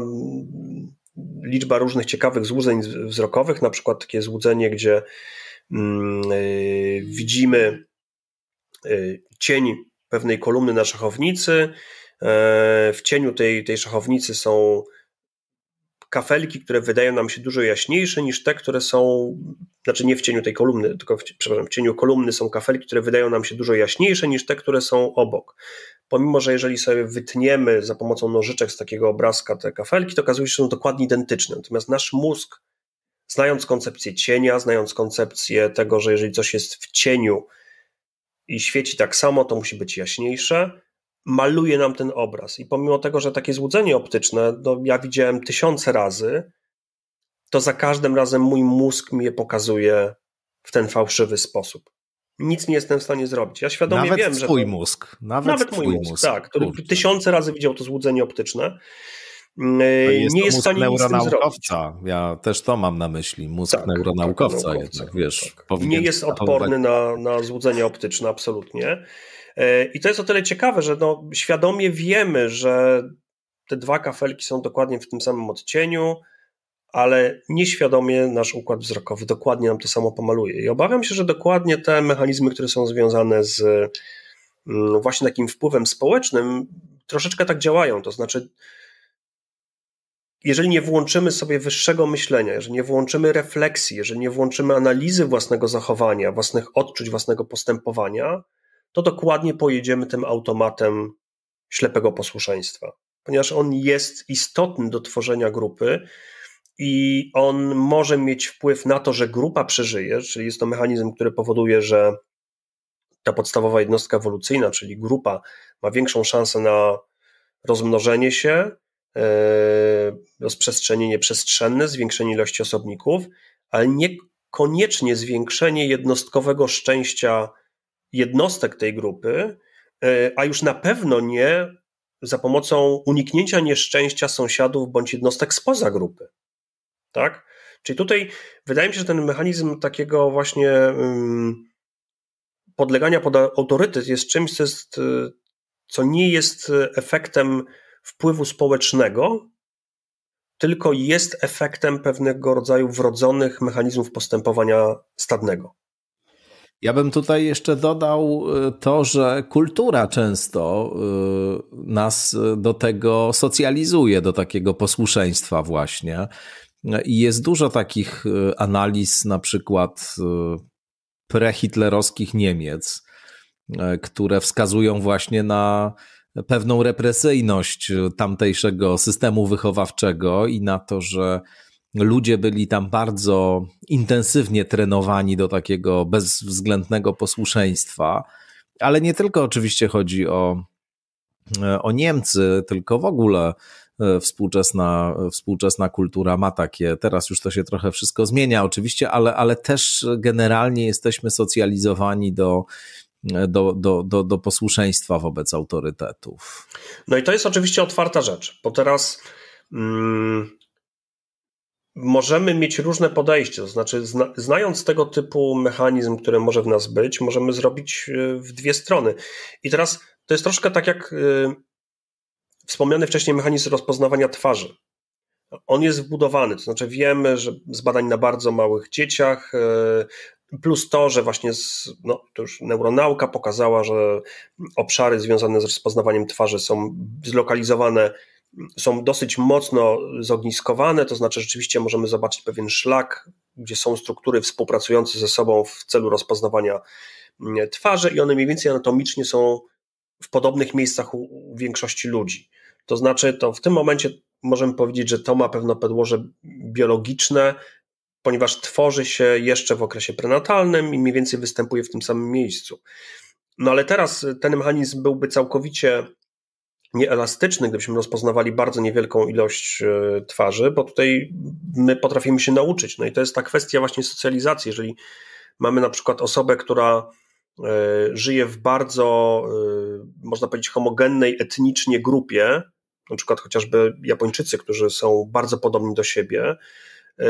liczba różnych ciekawych złudzeń wzrokowych, na przykład takie złudzenie, gdzie mm, y, widzimy y, cień pewnej kolumny na szachownicy. E, w cieniu tej, tej szachownicy są kafelki, które wydają nam się dużo jaśniejsze niż te, które są, znaczy nie w cieniu tej kolumny, tylko w, przepraszam, w cieniu kolumny są kafelki, które wydają nam się dużo jaśniejsze niż te, które są obok pomimo, że jeżeli sobie wytniemy za pomocą nożyczek z takiego obrazka te kafelki, to okazuje się, że są dokładnie identyczne. Natomiast nasz mózg, znając koncepcję cienia, znając koncepcję tego, że jeżeli coś jest w cieniu i świeci tak samo, to musi być jaśniejsze, maluje nam ten obraz. I pomimo tego, że takie złudzenie optyczne, no ja widziałem tysiące razy, to za każdym razem mój mózg mi je pokazuje w ten fałszywy sposób nic nie jestem w stanie zrobić. Ja świadomie nawet wiem, że. Twój to, mózg. Nawet, nawet twój mózg, mózg tak, który tysiące razy widział to złudzenie optyczne. Jest nie jest w stanie neuronaukowca. Nic z tym ja też to mam na myśli. Mózg tak, neuronaukowca tak, jednak, wiesz. Tak. Nie jest odporny na, na złudzenie optyczne, absolutnie. E, I to jest o tyle ciekawe, że no, świadomie wiemy, że te dwa kafelki są dokładnie w tym samym odcieniu, ale nieświadomie nasz układ wzrokowy dokładnie nam to samo pomaluje. I obawiam się, że dokładnie te mechanizmy, które są związane z mm, właśnie takim wpływem społecznym, troszeczkę tak działają. To znaczy, jeżeli nie włączymy sobie wyższego myślenia, jeżeli nie włączymy refleksji, jeżeli nie włączymy analizy własnego zachowania, własnych odczuć, własnego postępowania, to dokładnie pojedziemy tym automatem ślepego posłuszeństwa, ponieważ on jest istotny do tworzenia grupy i on może mieć wpływ na to, że grupa przeżyje, czyli jest to mechanizm, który powoduje, że ta podstawowa jednostka ewolucyjna, czyli grupa, ma większą szansę na rozmnożenie się, e, rozprzestrzenienie przestrzenne, zwiększenie ilości osobników, ale niekoniecznie zwiększenie jednostkowego szczęścia jednostek tej grupy, e, a już na pewno nie za pomocą uniknięcia nieszczęścia sąsiadów bądź jednostek spoza grupy tak? Czyli tutaj wydaje mi się, że ten mechanizm takiego właśnie podlegania pod autorytet jest czymś, co, jest, y, co nie jest efektem wpływu społecznego, tylko jest efektem pewnego rodzaju wrodzonych mechanizmów postępowania stadnego. Ja bym tutaj jeszcze dodał y, to, że kultura często y, nas do tego socjalizuje, do takiego posłuszeństwa, właśnie. I jest dużo takich e, analiz, na przykład e, prehitlerowskich Niemiec, e, które wskazują właśnie na pewną represyjność tamtejszego systemu wychowawczego i na to, że ludzie byli tam bardzo intensywnie trenowani do takiego bezwzględnego posłuszeństwa. Ale nie tylko oczywiście chodzi o, o Niemcy, tylko w ogóle E, współczesna, e, współczesna kultura ma takie. Teraz już to się trochę wszystko zmienia, oczywiście, ale, ale też generalnie jesteśmy socjalizowani do, e, do, do, do, do posłuszeństwa wobec autorytetów. No i to jest oczywiście otwarta rzecz, bo teraz mm, możemy mieć różne podejście, to znaczy zna, znając tego typu mechanizm, który może w nas być, możemy zrobić w dwie strony. I teraz to jest troszkę tak jak wspomniany wcześniej mechanizm rozpoznawania twarzy. On jest wbudowany, to znaczy wiemy, że z badań na bardzo małych dzieciach, e, plus to, że właśnie z, no, to już neuronauka pokazała, że obszary związane z rozpoznawaniem twarzy są zlokalizowane, są dosyć mocno zogniskowane, to znaczy rzeczywiście możemy zobaczyć pewien szlak, gdzie są struktury współpracujące ze sobą w celu rozpoznawania mm, twarzy i one mniej więcej anatomicznie są w podobnych miejscach u, u większości ludzi. To znaczy, to w tym momencie możemy powiedzieć, że to ma pewne podłoże biologiczne, ponieważ tworzy się jeszcze w okresie prenatalnym i mniej więcej występuje w tym samym miejscu. No ale teraz ten mechanizm byłby całkowicie nieelastyczny, gdybyśmy rozpoznawali bardzo niewielką ilość e, twarzy, bo tutaj my potrafimy się nauczyć. No i to jest ta kwestia właśnie socjalizacji. Jeżeli mamy na przykład osobę, która E, żyje w bardzo, e, można powiedzieć, homogennej etnicznie grupie, na przykład chociażby Japończycy, którzy są bardzo podobni do siebie, e,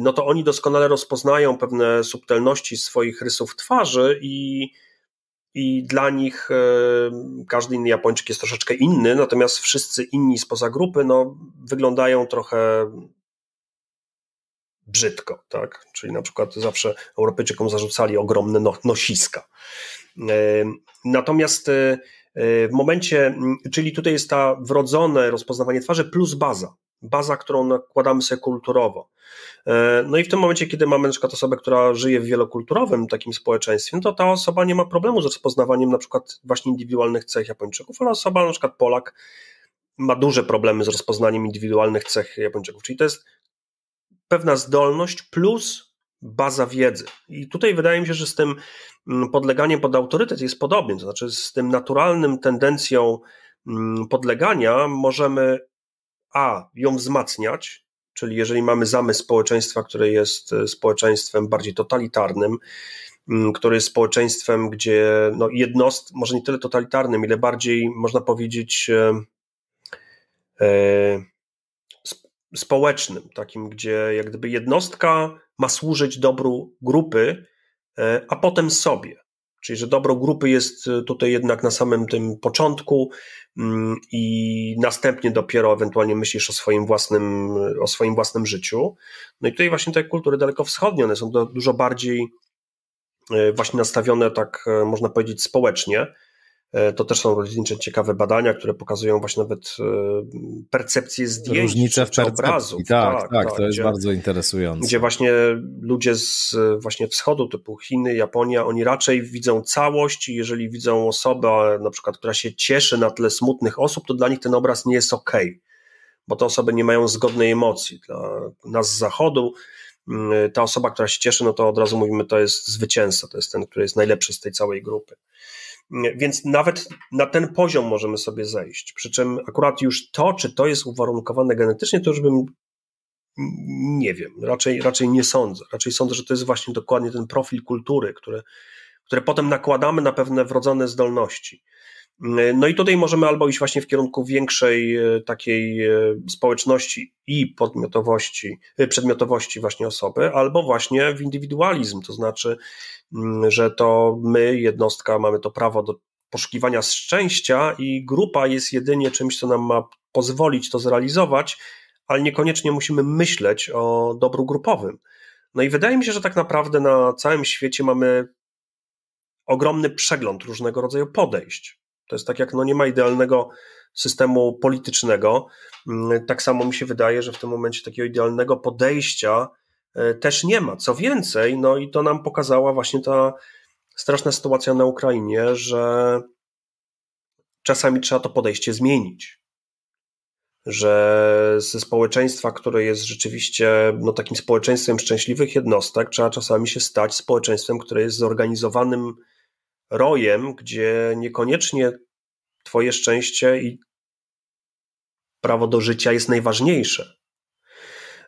no to oni doskonale rozpoznają pewne subtelności swoich rysów twarzy i, i dla nich każdy inny Japończyk jest troszeczkę inny, natomiast wszyscy inni spoza grupy no, wyglądają trochę brzydko, tak? Czyli na przykład zawsze Europejczykom zarzucali ogromne no, nosiska. E, natomiast e, e, w momencie, czyli tutaj jest ta wrodzone rozpoznawanie twarzy plus baza, baza, którą nakładamy sobie kulturowo. No i w tym momencie, kiedy mamy na przykład osobę, która żyje w wielokulturowym takim społeczeństwie, no to ta osoba nie ma problemu z rozpoznawaniem na przykład właśnie indywidualnych cech Japończyków, ale osoba na przykład Polak ma duże problemy z rozpoznaniem indywidualnych cech Japończyków. Czyli to jest pewna zdolność plus baza wiedzy. I tutaj wydaje mi się, że z tym mm, podleganiem pod autorytet jest podobnie, to znaczy z tym naturalnym tendencją mm, podlegania możemy a ją wzmacniać, czyli jeżeli mamy zamysł społeczeństwa, które jest e, społeczeństwem bardziej totalitarnym, mm, które jest społeczeństwem, gdzie no, jednost, może nie tyle totalitarnym, ile bardziej można powiedzieć. Yy, społecznym, takim, gdzie jak gdyby jednostka ma służyć dobru grupy, e, a potem sobie. Czyli, że dobro grupy jest e, tutaj jednak na samym tym początku mm, i następnie dopiero ewentualnie myślisz o swoim własnym, o swoim własnym życiu. No i tutaj właśnie te kultury dalekowschodnie, one są dużo bardziej e, właśnie nastawione, tak można powiedzieć, społecznie E, to też są rozliczne ciekawe badania, które pokazują właśnie nawet e, percepcję zdjęć Różnice w percepcji. obrazów. Tak, tak, tak to tak, gdzie, jest bardzo interesujące. Gdzie właśnie ludzie z e, właśnie wschodu, typu Chiny, Japonia, oni raczej widzą całość i jeżeli widzą osobę, na przykład, która się cieszy na tle smutnych osób, to dla nich ten obraz nie jest ok, bo te osoby nie mają zgodnej emocji. Dla nas z zachodu mm, ta osoba, która się cieszy, no to od razu mówimy, to jest zwycięzca, to jest ten, który jest najlepszy z tej całej grupy. Więc nawet na ten poziom możemy sobie zejść. Przy czym akurat już to, czy to jest uwarunkowane genetycznie, to już bym nie wiem, raczej, raczej nie sądzę. Raczej sądzę, że to jest właśnie dokładnie ten profil kultury, który, które potem nakładamy na pewne wrodzone zdolności. No i tutaj możemy albo iść właśnie w kierunku większej e, takiej e, społeczności i podmiotowości, e, przedmiotowości właśnie osoby, albo właśnie w indywidualizm, to znaczy, mm, że to my, jednostka, mamy to prawo do poszukiwania szczęścia i grupa jest jedynie czymś, co nam ma pozwolić to zrealizować, ale niekoniecznie musimy myśleć o dobru grupowym. No i wydaje mi się, że tak naprawdę na całym świecie mamy ogromny przegląd różnego rodzaju podejść to jest tak jak no nie ma idealnego systemu politycznego. Mm, tak samo mi się wydaje, że w tym momencie takiego idealnego podejścia e, też nie ma. Co więcej, no i to nam pokazała właśnie ta straszna sytuacja na Ukrainie, że czasami trzeba to podejście zmienić. Że ze społeczeństwa, które jest rzeczywiście no, takim społeczeństwem szczęśliwych jednostek, trzeba czasami się stać społeczeństwem, które jest zorganizowanym rojem, gdzie niekoniecznie Twoje szczęście i prawo do życia jest najważniejsze.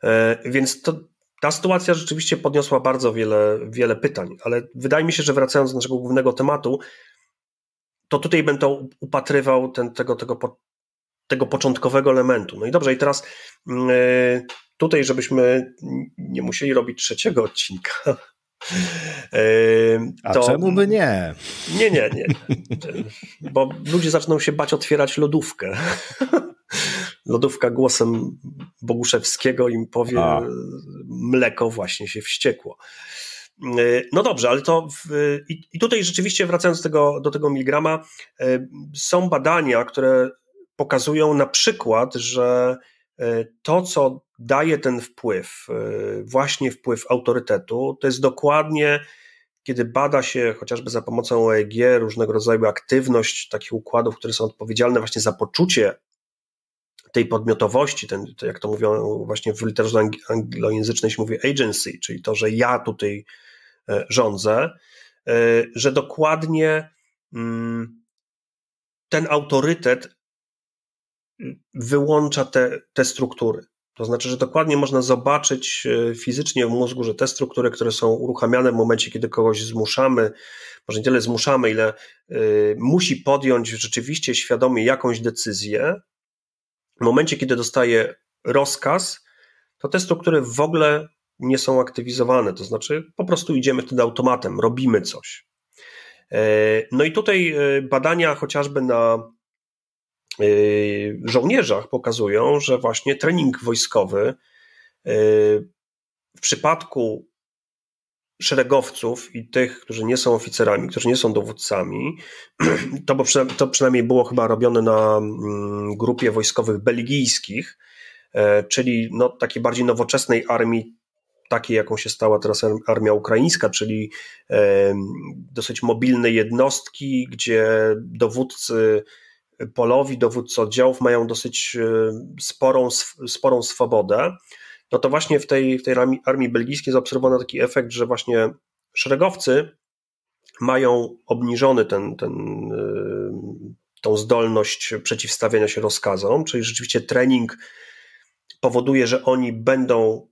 E, więc to, ta sytuacja rzeczywiście podniosła bardzo wiele, wiele pytań, ale wydaje mi się, że wracając do naszego głównego tematu, to tutaj będę upatrywał ten, tego, tego, tego początkowego elementu. No i dobrze, i teraz mm, e, tutaj, żebyśmy nie musieli robić trzeciego odcinka, A to... czemu by nie? Nie, nie, nie. Bo ludzie zaczną się bać otwierać lodówkę. Lodówka głosem Boguszewskiego im powie, A. mleko właśnie się wściekło. Yy, no dobrze, ale to w, i tutaj rzeczywiście wracając do tego, do tego miligrama, yy, są badania, które pokazują na przykład, że yy, to, co daje ten wpływ, y, właśnie wpływ autorytetu, to jest dokładnie kiedy bada się chociażby za pomocą EEG różnego rodzaju aktywność takich układów, które są odpowiedzialne właśnie za poczucie tej podmiotowości, ten, jak to mówią właśnie w literze anglojęzycznej się mówi agency, czyli to, że ja tutaj e, rządzę, e, że dokładnie mm, ten autorytet mm, wyłącza te, te struktury. To znaczy, że dokładnie można zobaczyć e, fizycznie w mózgu, że te struktury, które są uruchamiane w momencie, kiedy kogoś zmuszamy, może nie tyle zmuszamy, ile y, musi podjąć rzeczywiście świadomie jakąś decyzję, w momencie, kiedy dostaje rozkaz, to te struktury w ogóle nie są aktywizowane. To znaczy, po prostu idziemy wtedy automatem, robimy coś. E, no i tutaj badania chociażby na żołnierzach pokazują, że właśnie trening wojskowy y, w przypadku szeregowców i tych, którzy nie są oficerami, którzy nie są dowódcami, to, bo przynajmniej, to przynajmniej było chyba robione na mm, grupie wojskowych belgijskich, e, czyli no, takiej bardziej nowoczesnej armii, takiej jaką się stała teraz armia ukraińska, czyli e, dosyć mobilne jednostki, gdzie dowódcy polowi dowódcy oddziałów mają dosyć e, sporą, sporą swobodę, no to właśnie w tej, w tej armii belgijskiej zaobserwowano taki efekt, że właśnie szeregowcy mają obniżony ten, ten, e, tą zdolność przeciwstawiania się rozkazom, czyli rzeczywiście trening powoduje, że oni będą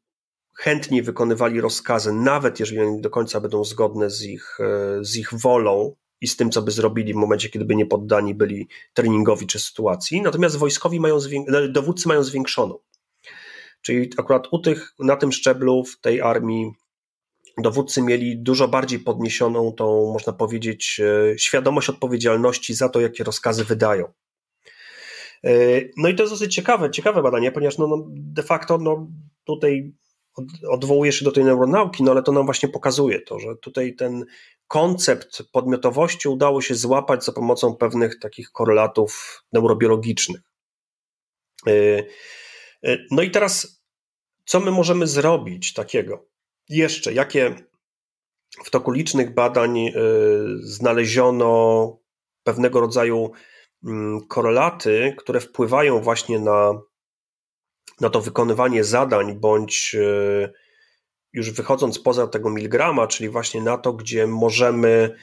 chętniej wykonywali rozkazy, nawet jeżeli one do końca będą zgodne z ich, e, z ich wolą i z tym, co by zrobili w momencie, kiedy by nie poddani byli treningowi czy sytuacji. Natomiast wojskowi mają no, dowódcy mają zwiększoną. Czyli akurat u tych, na tym szczeblu w tej armii dowódcy mieli dużo bardziej podniesioną tą, można powiedzieć, e, świadomość odpowiedzialności za to, jakie rozkazy wydają. E, no i to jest dosyć ciekawe, ciekawe badanie, ponieważ no, no de facto no, tutaj odwołuje się do tej neuronauki, no ale to nam właśnie pokazuje to, że tutaj ten koncept podmiotowości udało się złapać za pomocą pewnych takich korelatów neurobiologicznych. Y, y, no i teraz, co my możemy zrobić takiego? Jeszcze, jakie w toku licznych badań y, znaleziono pewnego rodzaju mm, korelaty, które wpływają właśnie na na to wykonywanie zadań, bądź e, już wychodząc poza tego milgrama, czyli właśnie na to, gdzie możemy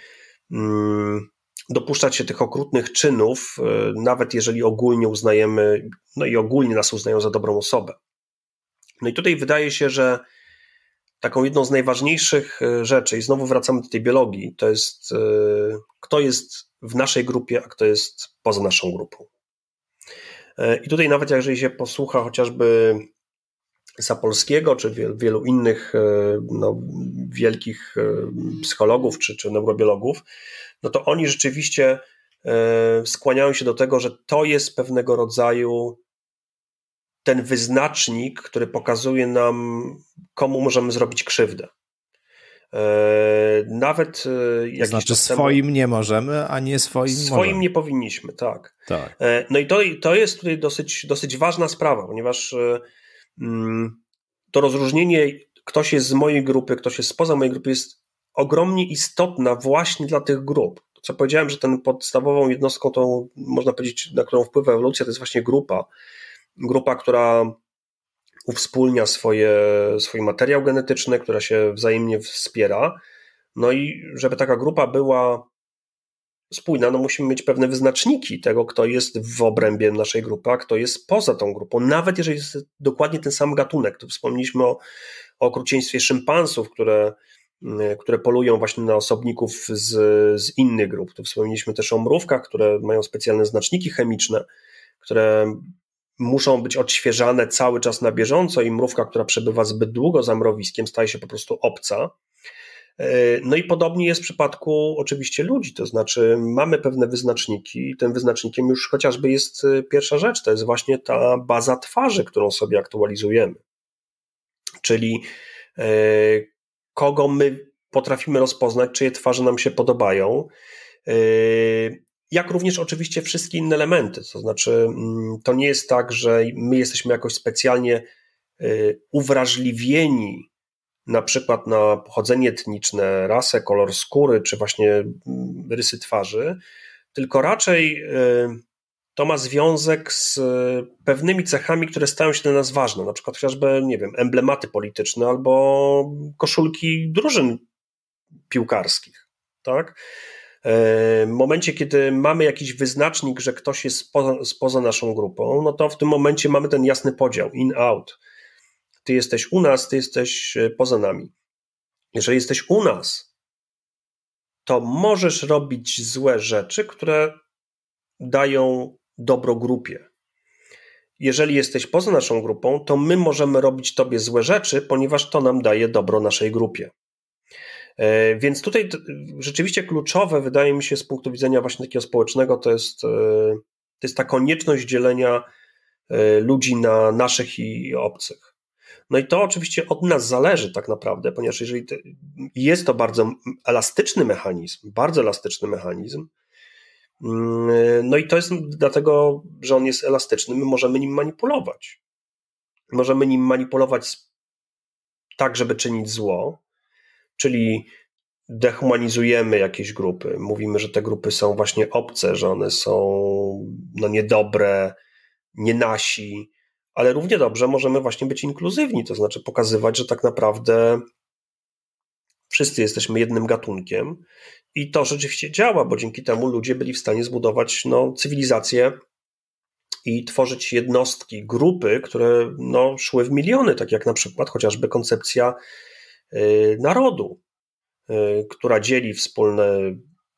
mm, dopuszczać się tych okrutnych czynów, e, nawet jeżeli ogólnie uznajemy, no i ogólnie nas uznają za dobrą osobę. No i tutaj wydaje się, że taką jedną z najważniejszych e, rzeczy, i znowu wracamy do tej biologii, to jest kto jest w naszej grupie, a kto jest poza naszą grupą. E, I tutaj nawet jeżeli się posłucha chociażby Sapolskiego, czy wielu innych e, no, wielkich e, psychologów, czy, czy neurobiologów, no to oni rzeczywiście skłaniają się do tego, że to jest pewnego rodzaju ten wyznacznik, który pokazuje nam, komu możemy zrobić krzywdę. E, nawet e, jakiś znaczy czas swoim temu, nie możemy, a nie swoim Swoim możemy. nie powinniśmy, tak. tak. E, no i to, to jest tutaj dosyć, dosyć ważna sprawa, ponieważ mm, to rozróżnienie, ktoś jest z mojej grupy, ktoś jest spoza mojej grupy, jest ogromnie istotna właśnie dla tych grup. co powiedziałem, że ten podstawową jednostką, tą można powiedzieć, na którą wpływa ewolucja, to jest właśnie grupa. Grupa, która uwspólnia swoje, swój materiał genetyczny, która się wzajemnie wspiera. No i żeby taka grupa była spójna, no musimy mieć pewne wyznaczniki tego, kto jest w obrębie naszej grupy, a kto jest poza tą grupą. Nawet jeżeli jest dokładnie ten sam gatunek, to wspomnieliśmy o, o okrucieństwie szympansów, które, mm, które polują właśnie na osobników z, z innych grup. Tu wspomnieliśmy też o mrówkach, które mają specjalne znaczniki chemiczne, które muszą być odświeżane cały czas na bieżąco i mrówka, która przebywa zbyt długo za mrowiskiem, staje się po prostu obca. E, no i podobnie jest w przypadku oczywiście ludzi, to znaczy mamy pewne wyznaczniki i tym wyznacznikiem już chociażby jest e, pierwsza rzecz, to jest właśnie ta baza twarzy, którą sobie aktualizujemy. Czyli e, kogo my potrafimy rozpoznać, czyje twarze nam się podobają, jak również oczywiście wszystkie inne elementy. To znaczy, mm, to nie jest tak, że my jesteśmy jakoś specjalnie y, uwrażliwieni na przykład na pochodzenie etniczne, rasę, kolor skóry, czy właśnie mm, rysy twarzy, tylko raczej y, to ma związek z y, pewnymi cechami, które stają się dla nas ważne, na przykład chociażby, nie wiem, emblematy polityczne albo koszulki drużyn piłkarskich, tak? E, w momencie, kiedy mamy jakiś wyznacznik, że ktoś jest spoza, spoza naszą grupą, no to w tym momencie mamy ten jasny podział in-out. Ty jesteś u nas, ty jesteś e, poza nami. Jeżeli jesteś u nas, to możesz robić złe rzeczy, które dają dobro grupie. Jeżeli jesteś poza naszą grupą, to my możemy robić tobie złe rzeczy, ponieważ to nam daje dobro naszej grupie. E, więc tutaj rzeczywiście kluczowe, wydaje mi się, z punktu widzenia właśnie takiego społecznego, to jest, e, to jest ta konieczność dzielenia e, ludzi na naszych i obcych. No i to oczywiście od nas zależy tak naprawdę, ponieważ jeżeli jest to bardzo elastyczny mechanizm, bardzo elastyczny mechanizm, mm, no i to jest dlatego, że on jest elastyczny, my możemy nim manipulować. Możemy nim manipulować tak, żeby czynić zło, Czyli dehumanizujemy jakieś grupy, mówimy, że te grupy są właśnie obce, że one są no, niedobre, nie nasi, ale równie dobrze możemy właśnie być inkluzywni, to znaczy pokazywać, że tak naprawdę wszyscy jesteśmy jednym gatunkiem i to rzeczywiście działa, bo dzięki temu ludzie byli w stanie zbudować no, cywilizację i tworzyć jednostki, grupy, które no, szły w miliony, tak jak na przykład chociażby koncepcja Y, narodu, y, która dzieli wspólne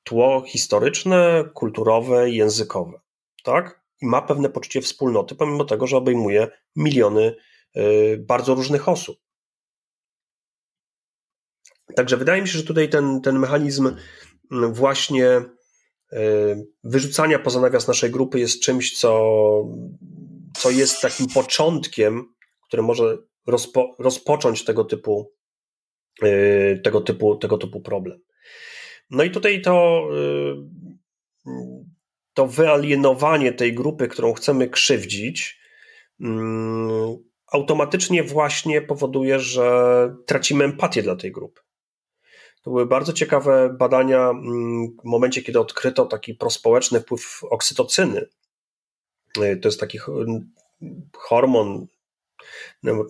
tło historyczne, kulturowe, językowe. Tak? I ma pewne poczucie wspólnoty, pomimo tego, że obejmuje miliony y, bardzo różnych osób. Także wydaje mi się, że tutaj ten, ten mechanizm mm, właśnie wyrzucania poza nawias naszej grupy jest czymś, co, co jest takim początkiem, które może rozpo, rozpocząć tego typu Y, tego typu, tego typu problem. No i tutaj to, y, to wyalienowanie tej grupy, którą chcemy krzywdzić, y, automatycznie właśnie powoduje, że tracimy empatię dla tej grupy. To były bardzo ciekawe badania w momencie, kiedy odkryto taki prospołeczny wpływ oksytocyny. To jest taki hormon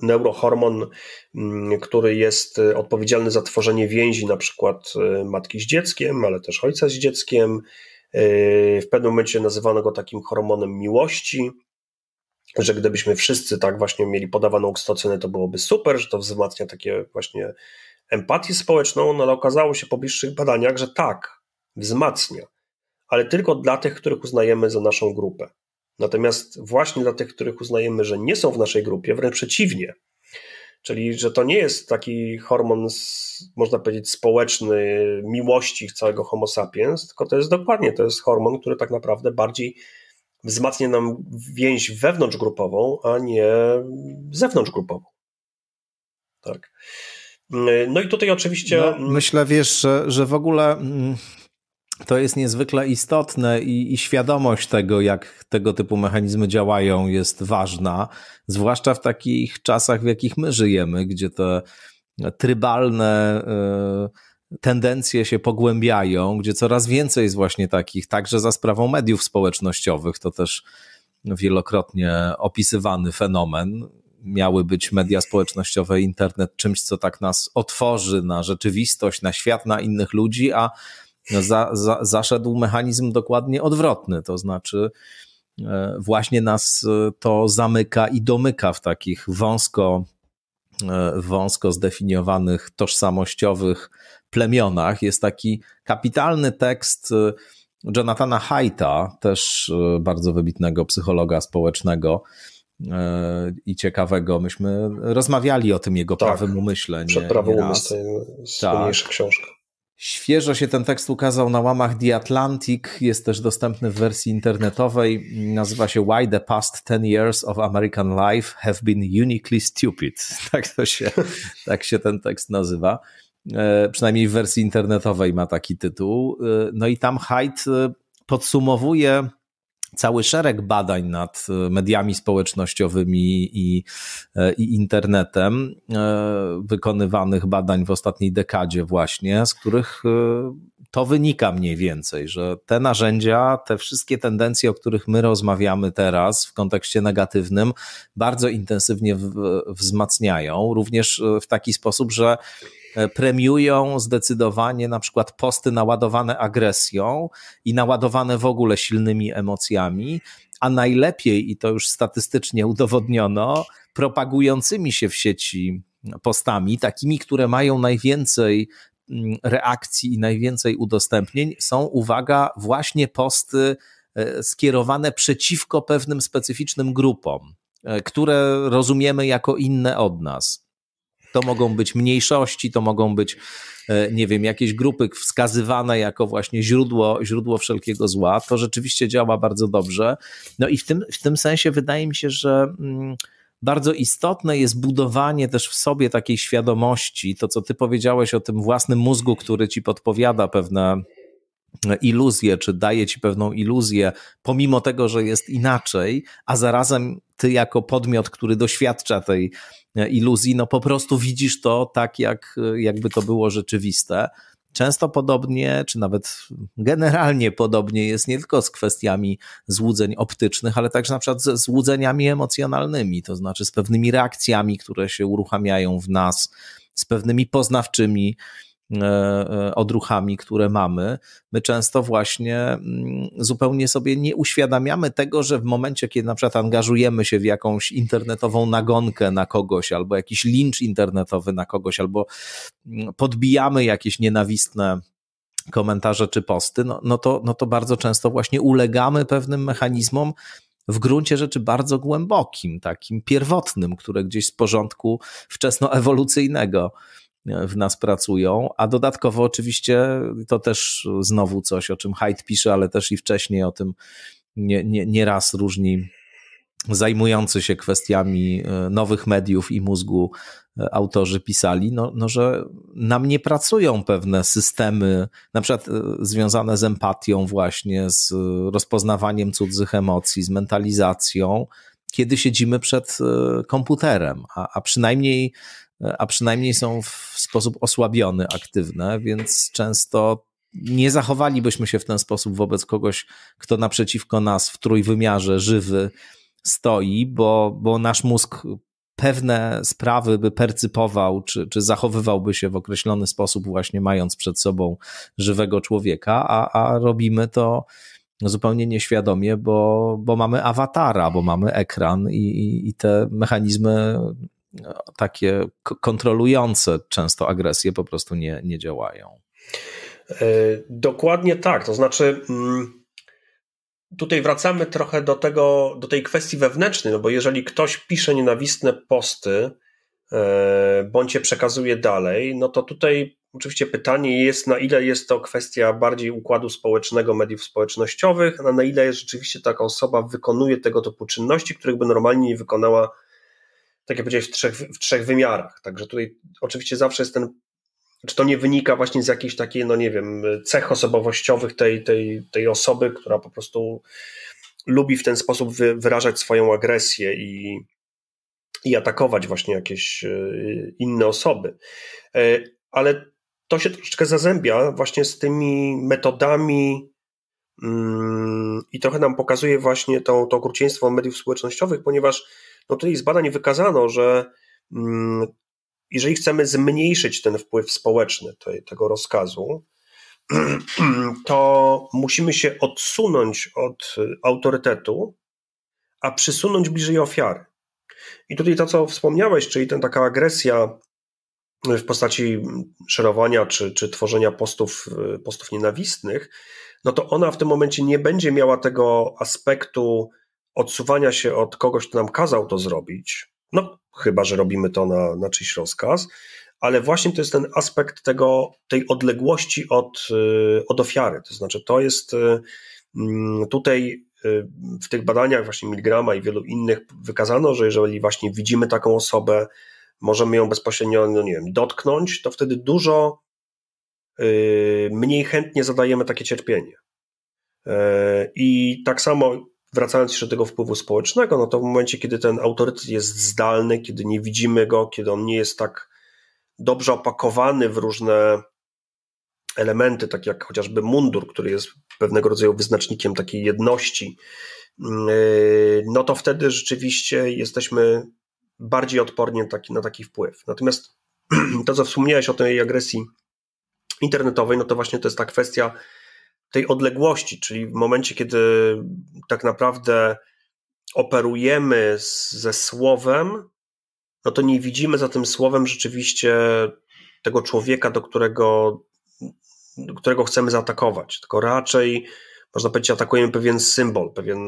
neurohormon, mm, który jest e, odpowiedzialny za tworzenie więzi na przykład e, matki z dzieckiem, ale też ojca z dzieckiem. E, w pewnym momencie nazywano go takim hormonem miłości, że gdybyśmy wszyscy tak właśnie mieli podawaną oksitocynę, to byłoby super, że to wzmacnia takie właśnie empatię społeczną, no ale okazało się po bliższych badaniach, że tak, wzmacnia, ale tylko dla tych, których uznajemy za naszą grupę. Natomiast właśnie dla tych, których uznajemy, że nie są w naszej grupie, wręcz przeciwnie, Czyli, że to nie jest taki hormon, można powiedzieć, społeczny miłości całego Homo sapiens, tylko to jest dokładnie, to jest hormon, który tak naprawdę bardziej wzmacnia nam więź wewnątrzgrupową, a nie zewnątrzgrupową. Tak. No i tutaj oczywiście. No, myślę, wiesz, że, że w ogóle mm, to jest niezwykle istotne i, i, świadomość tego, jak tego typu mechanizmy działają, jest ważna, zwłaszcza w takich czasach, w jakich my żyjemy, gdzie te trybalne y, tendencje się pogłębiają, gdzie coraz więcej jest właśnie takich, także za sprawą mediów społecznościowych, to też wielokrotnie opisywany fenomen. Miały być media społecznościowe, internet czymś, co tak nas otworzy na rzeczywistość, na świat, na innych ludzi, a no za, za, zaszedł mechanizm dokładnie odwrotny, to znaczy e, właśnie nas e, to zamyka i domyka w takich wąsko, e, wąsko zdefiniowanych, tożsamościowych plemionach. Jest taki kapitalny tekst Jonathana Haita, też bardzo wybitnego psychologa społecznego, i ciekawego. Myśmy rozmawiali o tym jego tak, prawym umyśle. Nie, prawym umyśle, tak. książka. Świeżo się ten tekst ukazał na łamach The Atlantic, jest też dostępny w wersji internetowej. Nazywa się Why the Past 10 Years of American Life Have Been Uniquely Stupid. Tak, to się, tak się ten tekst nazywa. E, przynajmniej w wersji internetowej ma taki tytuł. E, no i tam Hyde e, podsumowuje cały szereg badań nad e, mediami społecznościowymi i, e, i, internetem, e, wykonywanych badań w ostatniej dekadzie, właśnie, z których to wynika mniej więcej, że te narzędzia, te wszystkie tendencje, o których my rozmawiamy teraz w kontekście negatywnym, bardzo intensywnie w, wzmacniają, również w taki sposób, że E, premiują zdecydowanie na przykład posty naładowane agresją i naładowane w ogóle silnymi emocjami, a najlepiej, i to już statystycznie udowodniono, propagującymi się w sieci postami, takimi, które mają najwięcej mm, reakcji i najwięcej udostępnień, są, uwaga, właśnie posty e, skierowane przeciwko pewnym specyficznym grupom, e, które rozumiemy jako inne od nas. To mogą być mniejszości, to mogą być, e, nie wiem, jakieś grupy wskazywane jako właśnie źródło, źródło wszelkiego zła. To rzeczywiście działa bardzo dobrze. No i w tym, w tym sensie wydaje mi się, że mm, bardzo istotne jest budowanie też w sobie takiej świadomości, to co ty powiedziałeś o tym własnym mózgu, który ci podpowiada pewne e, iluzję, czy daje ci pewną iluzję, pomimo tego, że jest inaczej, a zarazem ty jako podmiot, który doświadcza tej, E, iluzji, no po prostu widzisz to tak, jak, jakby to było rzeczywiste. Często podobnie, czy nawet generalnie podobnie jest nie tylko z kwestiami złudzeń optycznych, ale także na przykład ze złudzeniami emocjonalnymi, to znaczy z pewnymi reakcjami, które się uruchamiają w nas, z pewnymi poznawczymi E, e, odruchami, które mamy, my często właśnie mm, zupełnie sobie nie uświadamiamy tego, że w momencie, kiedy na przykład angażujemy się w jakąś internetową nagonkę na kogoś, albo jakiś lincz internetowy na kogoś, albo mm, podbijamy jakieś nienawistne komentarze czy posty, no, no, to, no to bardzo często właśnie ulegamy pewnym mechanizmom, w gruncie rzeczy bardzo głębokim, takim pierwotnym, które gdzieś z porządku wczesnoewolucyjnego w nas pracują, a dodatkowo oczywiście to też znowu coś, o czym Hyde pisze, ale też i wcześniej o tym nieraz nie, nie, nie raz różni zajmujący się kwestiami e, nowych mediów i mózgu e, autorzy pisali, no, no, że nam nie pracują pewne systemy, na przykład e, związane z empatią, właśnie z rozpoznawaniem cudzych emocji, z mentalizacją, kiedy siedzimy przed komputerem, a, a przynajmniej a przynajmniej są w sposób osłabiony aktywne, więc często nie zachowalibyśmy się w ten sposób wobec kogoś, kto naprzeciwko nas w trójwymiarze żywy stoi, bo, bo nasz mózg pewne sprawy by percypował, czy, czy zachowywałby się w określony sposób, właśnie mając przed sobą żywego człowieka, a, a robimy to zupełnie nieświadomie, bo, bo mamy awatara, bo mamy ekran i, i, i te mechanizmy takie kontrolujące często agresje po prostu nie, nie działają. E, dokładnie tak. To znaczy, mm, tutaj wracamy trochę do tego, do tej kwestii wewnętrznej, no bo jeżeli ktoś pisze nienawistne posty, e, bądź je przekazuje dalej, no to tutaj oczywiście pytanie jest, na ile jest to kwestia bardziej układu społecznego, mediów społecznościowych, a na ile rzeczywiście taka osoba wykonuje tego typu czynności, których by normalnie nie wykonała tak jak powiedziałeś, w trzech, w trzech wymiarach. Także tutaj oczywiście zawsze jest ten czy to nie wynika właśnie z jakichś takich, no nie wiem, cech osobowościowych tej, tej, tej osoby, która po prostu lubi w ten sposób wyrażać swoją agresję i, i atakować właśnie jakieś e, inne osoby. E, ale to się troszeczkę zazębia właśnie z tymi metodami mm, i trochę nam pokazuje właśnie to, to okrucieństwo mediów społecznościowych, ponieważ no tutaj z badań wykazano, że mm, jeżeli chcemy zmniejszyć ten wpływ społeczny tego rozkazu, to musimy się odsunąć od autorytetu, a przysunąć bliżej ofiary. I tutaj to, co wspomniałeś, czyli ten, taka agresja w postaci szerowania czy, czy tworzenia postów, postów nienawistnych, no to ona w tym momencie nie będzie miała tego aspektu odsuwania się od kogoś, kto nam kazał to zrobić, no chyba, że robimy to na, na czyjś rozkaz, ale właśnie to jest ten aspekt tego, tej odległości od, y, od ofiary. To znaczy, to jest y, mm, tutaj y, w tych badaniach właśnie Milgrama i wielu innych wykazano, że jeżeli właśnie widzimy taką osobę, możemy ją bezpośrednio, no nie wiem, dotknąć, to wtedy dużo mniej chętnie zadajemy takie cierpienie. I tak samo wracając jeszcze do tego wpływu społecznego, no to w momencie, kiedy ten autorytet jest zdalny, kiedy nie widzimy go, kiedy on nie jest tak dobrze opakowany w różne elementy, tak jak chociażby mundur, który jest pewnego rodzaju wyznacznikiem takiej jedności, yy, no to wtedy rzeczywiście jesteśmy bardziej odporni na taki wpływ. Natomiast to, co wspomniałeś o tej agresji internetowej, no to właśnie to jest ta kwestia tej odległości, czyli w momencie, kiedy tak naprawdę operujemy z, ze słowem, no to nie widzimy za tym słowem rzeczywiście tego człowieka, do którego, do którego chcemy zaatakować, tylko raczej, można powiedzieć, atakujemy pewien symbol, pewien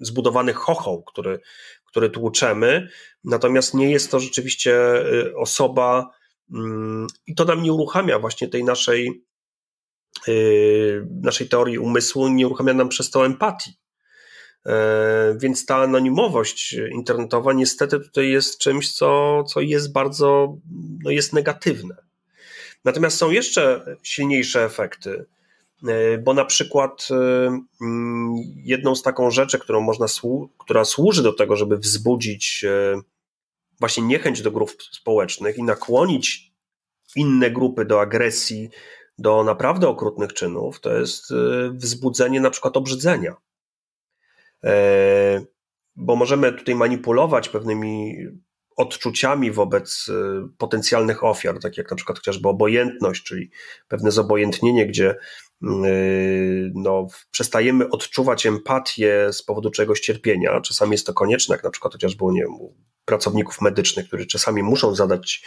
zbudowany chochoł, który, który tłuczemy, natomiast nie jest to rzeczywiście y, osoba, mm, i to nam nie uruchamia właśnie tej naszej Yy, naszej teorii umysłu nie uruchamia nam przez to empatii. E, więc ta anonimowość internetowa niestety tutaj jest czymś, co, co jest bardzo, no jest negatywne. Natomiast są jeszcze silniejsze efekty, e, bo na przykład e, mm, jedną z taką rzeczy, którą można, która służy do tego, żeby wzbudzić właśnie niechęć do grup społecznych i nakłonić inne grupy do agresji, do naprawdę okrutnych czynów, to jest y, wzbudzenie na przykład obrzydzenia. E, bo możemy tutaj manipulować pewnymi odczuciami wobec y, potencjalnych ofiar, tak jak na przykład chociażby obojętność, czyli pewne zobojętnienie, gdzie y, no, przestajemy odczuwać empatię z powodu czegoś cierpienia. Czasami jest to konieczne, jak na przykład chociażby nie wiem, u pracowników medycznych, którzy czasami muszą zadać,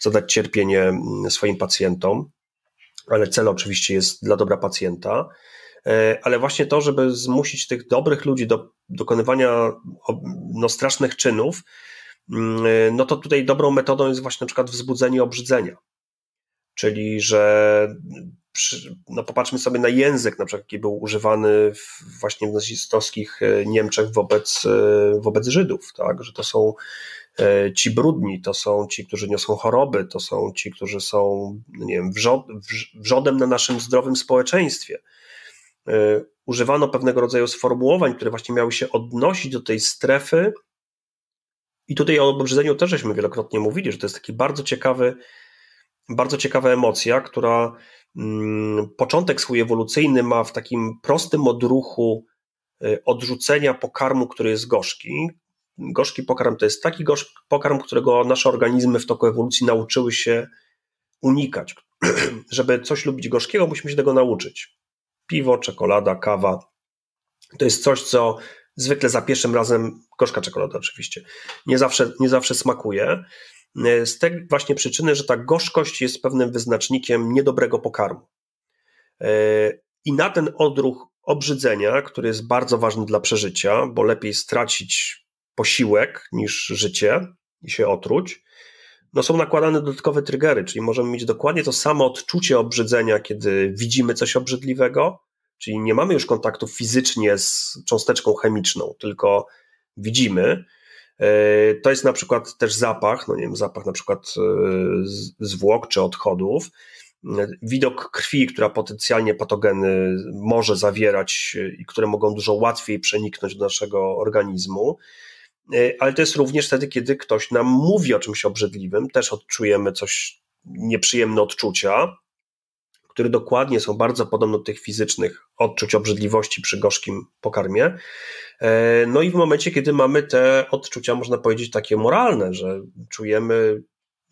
zadać cierpienie mm, swoim pacjentom ale cel oczywiście jest dla dobra pacjenta. E, ale właśnie to, żeby zmusić tych dobrych ludzi do dokonywania no, strasznych czynów, mm, e, no to tutaj dobrą metodą jest właśnie na przykład wzbudzenie obrzydzenia. Czyli, że no popatrzmy sobie na język, na przykład, jaki był używany w, właśnie w nazistowskich e, Niemczech wobec, wobec Żydów, tak? że to są E, ci brudni to są ci, którzy niosą choroby, to są ci, którzy są no nie wiem, wrzod, wrzodem na naszym zdrowym społeczeństwie. E, używano pewnego rodzaju sformułowań, które właśnie miały się odnosić do tej strefy. I tutaj o obrzydzeniu też żeśmy wielokrotnie mówili, że to jest taki bardzo ciekawy, bardzo ciekawa emocja, która mm, początek swój ewolucyjny ma w takim prostym odruchu e, odrzucenia pokarmu, który jest gorzki, Gorzki pokarm to jest taki gorzki pokarm, którego nasze organizmy w toku ewolucji nauczyły się unikać. Żeby coś lubić gorzkiego, musimy się tego nauczyć. Piwo, czekolada, kawa to jest coś, co zwykle za pierwszym razem, gorzka czekolada oczywiście, nie zawsze, nie zawsze smakuje. Z tej właśnie przyczyny, że ta gorzkość jest pewnym wyznacznikiem niedobrego pokarmu. I na ten odruch obrzydzenia, który jest bardzo ważny dla przeżycia, bo lepiej stracić posiłek niż życie i się otruć, no są nakładane dodatkowe trygery, czyli możemy mieć dokładnie to samo odczucie obrzydzenia, kiedy widzimy coś obrzydliwego, czyli nie mamy już kontaktu fizycznie z cząsteczką chemiczną, tylko widzimy. E, to jest na przykład też zapach, no nie wiem, zapach na przykład e, zwłok czy odchodów. E, widok krwi, która potencjalnie patogeny może zawierać i które mogą dużo łatwiej przeniknąć do naszego organizmu. E, ale to jest również wtedy, kiedy ktoś nam mówi o czymś obrzydliwym, też odczujemy coś, nieprzyjemne odczucia, które dokładnie są bardzo podobne do tych fizycznych odczuć obrzydliwości przy gorzkim pokarmie. E, no i w momencie, kiedy mamy te odczucia, można powiedzieć, takie moralne, że czujemy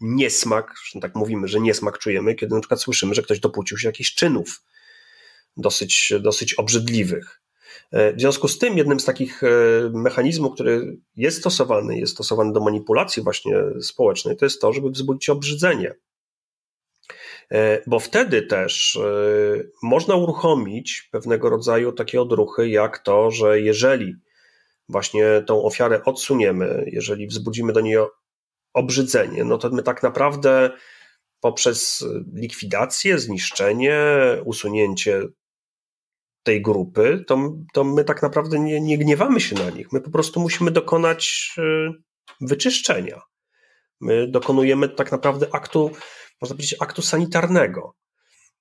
niesmak, tak mówimy, że niesmak czujemy, kiedy na przykład słyszymy, że ktoś dopuścił się jakichś czynów dosyć, dosyć obrzydliwych. E, w związku z tym jednym z takich e, mechanizmów, który jest stosowany, jest stosowany do manipulacji właśnie społecznej, to jest to, żeby wzbudzić obrzydzenie. E, bo wtedy też można uruchomić pewnego rodzaju takie odruchy, jak to, że jeżeli właśnie tą ofiarę odsuniemy, jeżeli wzbudzimy do niej obrzydzenie, no to my tak naprawdę poprzez likwidację, zniszczenie, usunięcie tej grupy, to, to my tak naprawdę nie, nie gniewamy się na nich. My po prostu musimy dokonać y, wyczyszczenia. My dokonujemy tak naprawdę aktu, można powiedzieć, aktu sanitarnego.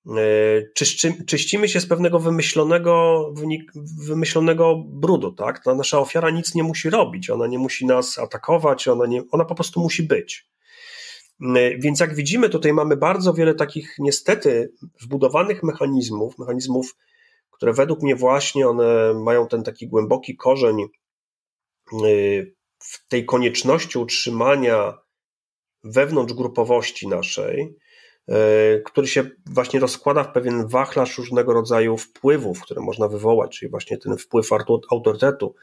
Y, czyszczy, czyścimy się z pewnego wymyślonego, wymyślonego brudu, tak? Ta nasza ofiara nic nie musi robić, ona nie musi nas atakować, ona, nie, ona po prostu musi być. Y, więc jak widzimy, tutaj mamy bardzo wiele takich niestety wbudowanych mechanizmów, mechanizmów które według mnie właśnie one mają ten taki głęboki korzeń y, w tej konieczności utrzymania wewnątrz grupowości naszej, y, który się właśnie rozkłada w pewien wachlarz różnego rodzaju wpływów, które można wywołać, czyli właśnie ten wpływ autorytetu,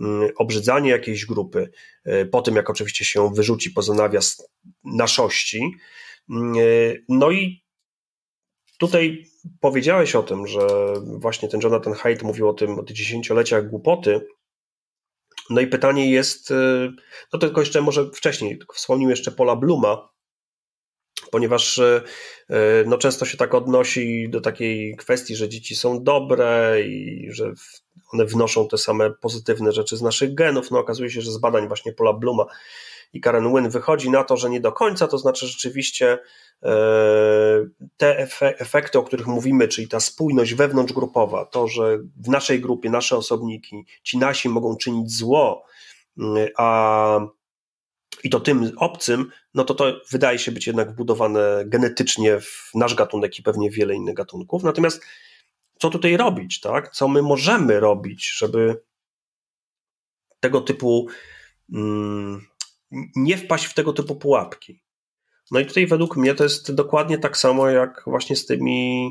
y, obrzydzanie jakiejś grupy, po tym jak oczywiście się wyrzuci poza nawias naszości. No i Tutaj powiedziałeś o tym, że właśnie ten Jonathan Haidt mówił o tym, o tych dziesięcioleciach głupoty. No i pytanie jest, y, no tylko jeszcze może wcześniej, wspomnił jeszcze Pola Bluma, ponieważ y, y, no, często się tak odnosi do takiej kwestii, że dzieci są dobre i że one wnoszą te same pozytywne rzeczy z naszych genów. No okazuje się, że z badań właśnie Pola Bluma i Karen Wynn wychodzi na to, że nie do końca, to znaczy rzeczywiście e, te efekty, o których mówimy, czyli ta spójność wewnątrzgrupowa, to, że w naszej grupie nasze osobniki, ci nasi mogą czynić zło, mm, a i to tym obcym, no to to wydaje się być jednak wbudowane genetycznie w nasz gatunek i pewnie wiele innych gatunków. Natomiast co tutaj robić, tak? Co my możemy robić, żeby tego typu mm, nie wpaść w tego typu pułapki. No i tutaj według mnie to jest dokładnie tak samo jak właśnie z tymi,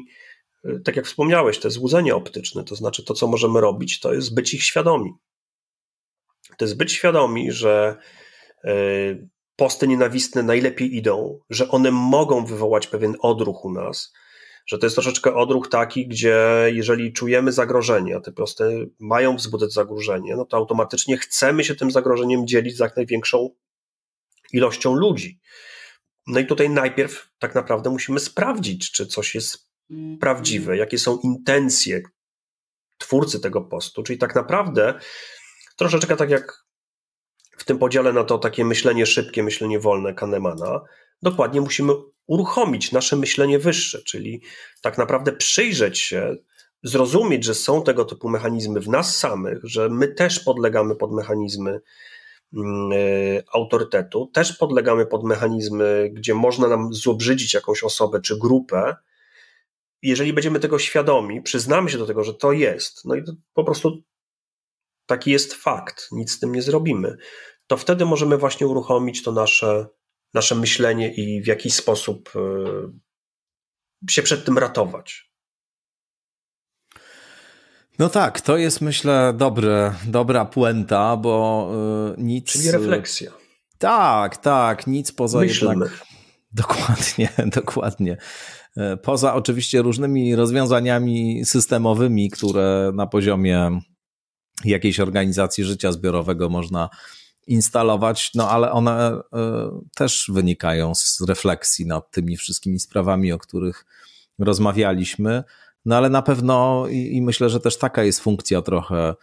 y, tak jak wspomniałeś, te złudzenie optyczne, to znaczy to, co możemy robić, to jest być ich świadomi. To jest być świadomi, że y, posty nienawistne najlepiej idą, że one mogą wywołać pewien odruch u nas, że to jest troszeczkę odruch taki, gdzie jeżeli czujemy zagrożenie, a te posty mają wzbudzać zagrożenie, no to automatycznie chcemy się tym zagrożeniem dzielić z jak największą ilością ludzi. No i tutaj najpierw tak naprawdę musimy sprawdzić, czy coś jest mhm. prawdziwe, jakie są intencje twórcy tego postu, czyli tak naprawdę troszeczkę tak jak w tym podziale na to takie myślenie szybkie, myślenie wolne Kahnemana, dokładnie musimy uruchomić nasze myślenie wyższe, czyli tak naprawdę przyjrzeć się, zrozumieć, że są tego typu mechanizmy w nas samych, że my też podlegamy pod mechanizmy Mm, y, autorytetu. Też podlegamy pod mechanizmy, gdzie można nam zobrzydzić jakąś osobę czy grupę. Jeżeli będziemy tego świadomi, przyznamy się do tego, że to jest, no i po prostu taki jest fakt, nic z tym nie zrobimy, to wtedy możemy właśnie uruchomić to nasze, nasze myślenie i w jakiś sposób y, się przed tym ratować. No tak, to jest myślę dobre, dobra puenta, bo yy, nic. Czyli refleksja. Tak, tak, nic poza Myślmy. jednak. Dokładnie, dokładnie. E, poza oczywiście różnymi rozwiązaniami systemowymi, które na poziomie jakiejś organizacji życia zbiorowego można instalować, no ale one e, też wynikają z refleksji nad tymi wszystkimi sprawami, o których rozmawialiśmy. No ale na pewno i, i myślę, że też taka jest funkcja trochę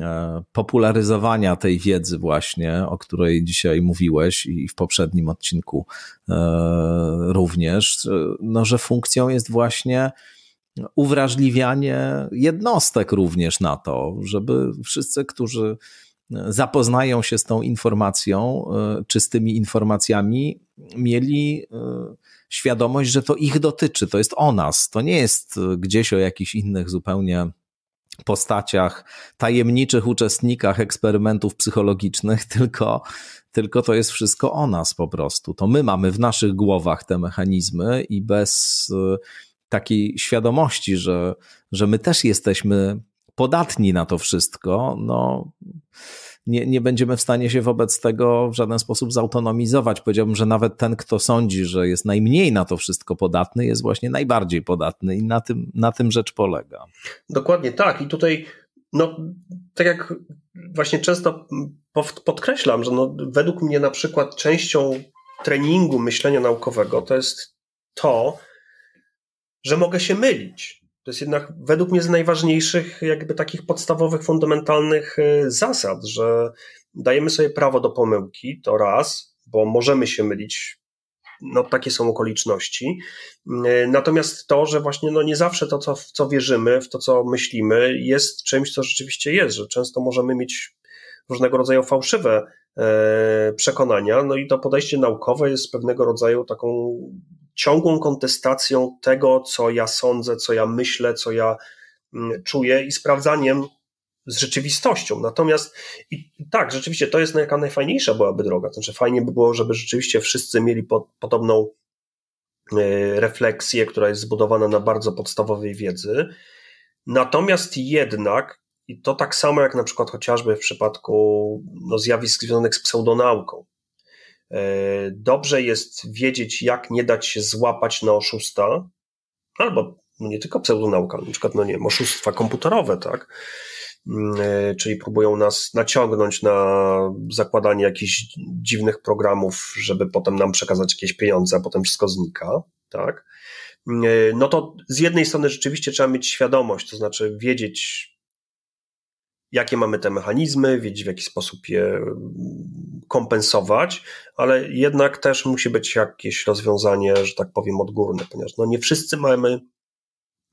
e, popularyzowania tej wiedzy właśnie, o której dzisiaj mówiłeś i w poprzednim odcinku e, również, e, no, że funkcją jest właśnie uwrażliwianie jednostek również na to, żeby wszyscy, którzy zapoznają się z tą informacją czy z tymi informacjami, mieli świadomość, że to ich dotyczy, to jest o nas, to nie jest e, gdzieś o jakichś innych zupełnie postaciach, tajemniczych uczestnikach eksperymentów psychologicznych, tylko, tylko to jest wszystko o nas po prostu. To my mamy w naszych głowach te mechanizmy i bez e, takiej świadomości, że, że my też jesteśmy podatni na to wszystko, no nie, nie będziemy w stanie się wobec tego w żaden sposób zautonomizować. Powiedziałbym, że nawet ten, kto sądzi, że jest najmniej na to wszystko podatny, jest właśnie najbardziej podatny i na tym, na tym rzecz polega. Dokładnie tak. I tutaj, no, tak jak właśnie często podkreślam, że no, według mnie na przykład częścią treningu myślenia naukowego to jest to, że mogę się mylić. To jest jednak według mnie z najważniejszych, jakby takich podstawowych, fundamentalnych y, zasad, że dajemy sobie prawo do pomyłki, to raz, bo możemy się mylić. No, takie są okoliczności. Y, natomiast to, że właśnie no, nie zawsze to, co, w co wierzymy, w to, co myślimy, jest czymś, co rzeczywiście jest, że często możemy mieć różnego rodzaju fałszywe e, przekonania. No i to podejście naukowe jest pewnego rodzaju taką ciągłą kontestacją tego, co ja sądzę, co ja myślę, co ja mm, czuję i sprawdzaniem z rzeczywistością. Natomiast i tak, rzeczywiście to jest jaka najfajniejsza byłaby droga. Znaczy, fajnie by było, żeby rzeczywiście wszyscy mieli po, podobną e, refleksję, która jest zbudowana na bardzo podstawowej wiedzy. Natomiast jednak, i to tak samo jak na przykład chociażby w przypadku no, zjawisk związanych z pseudonauką, E, dobrze jest wiedzieć, jak nie dać się złapać na oszusta, albo no nie tylko pseudonauka, na przykład, no nie oszustwa komputerowe, tak? Mm, e, czyli próbują nas naciągnąć na zakładanie jakichś dziwnych programów, żeby potem nam przekazać jakieś pieniądze, a potem wszystko znika, tak? Mm, e, no to z jednej strony rzeczywiście trzeba mieć świadomość, to znaczy wiedzieć, jakie mamy te mechanizmy, wiedzieć w jaki sposób je mm, kompensować, ale jednak też musi być jakieś rozwiązanie, że tak powiem, odgórne, ponieważ no nie wszyscy mamy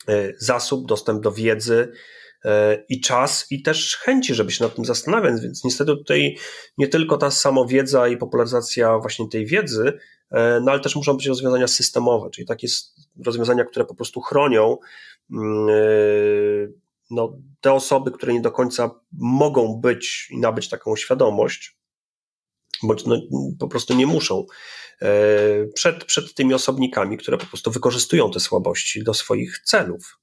e, zasób, dostęp do wiedzy e, i czas i też chęci, żeby się nad tym zastanawiać, więc niestety tutaj nie tylko ta samowiedza i popularyzacja właśnie tej wiedzy, e, no ale też muszą być rozwiązania systemowe, czyli takie rozwiązania, które po prostu chronią mm, no, te osoby, które nie do końca mogą być i nabyć taką świadomość, bądź no, po prostu nie muszą, e, przed, przed tymi osobnikami, które po prostu wykorzystują te słabości do swoich celów.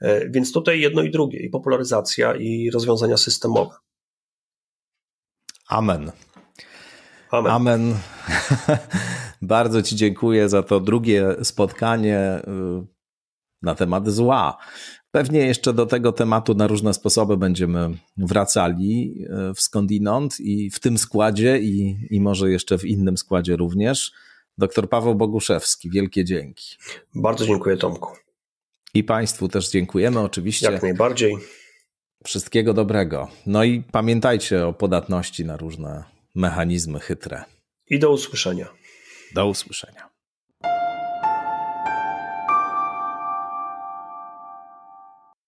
E, więc tutaj jedno i drugie, i popularyzacja, i rozwiązania systemowe. Amen. Amen. Amen. Bardzo Ci dziękuję za to drugie spotkanie y, na temat zła. Pewnie jeszcze do tego tematu na różne sposoby będziemy wracali e, w skądinąd i w tym składzie i, i może jeszcze w innym składzie również. Doktor Paweł Boguszewski, wielkie dzięki. Bardzo dziękuję Tomku. I Państwu też dziękujemy oczywiście. Jak najbardziej. Wszystkiego dobrego. No i pamiętajcie o podatności na różne mechanizmy chytre. I do usłyszenia. Do usłyszenia.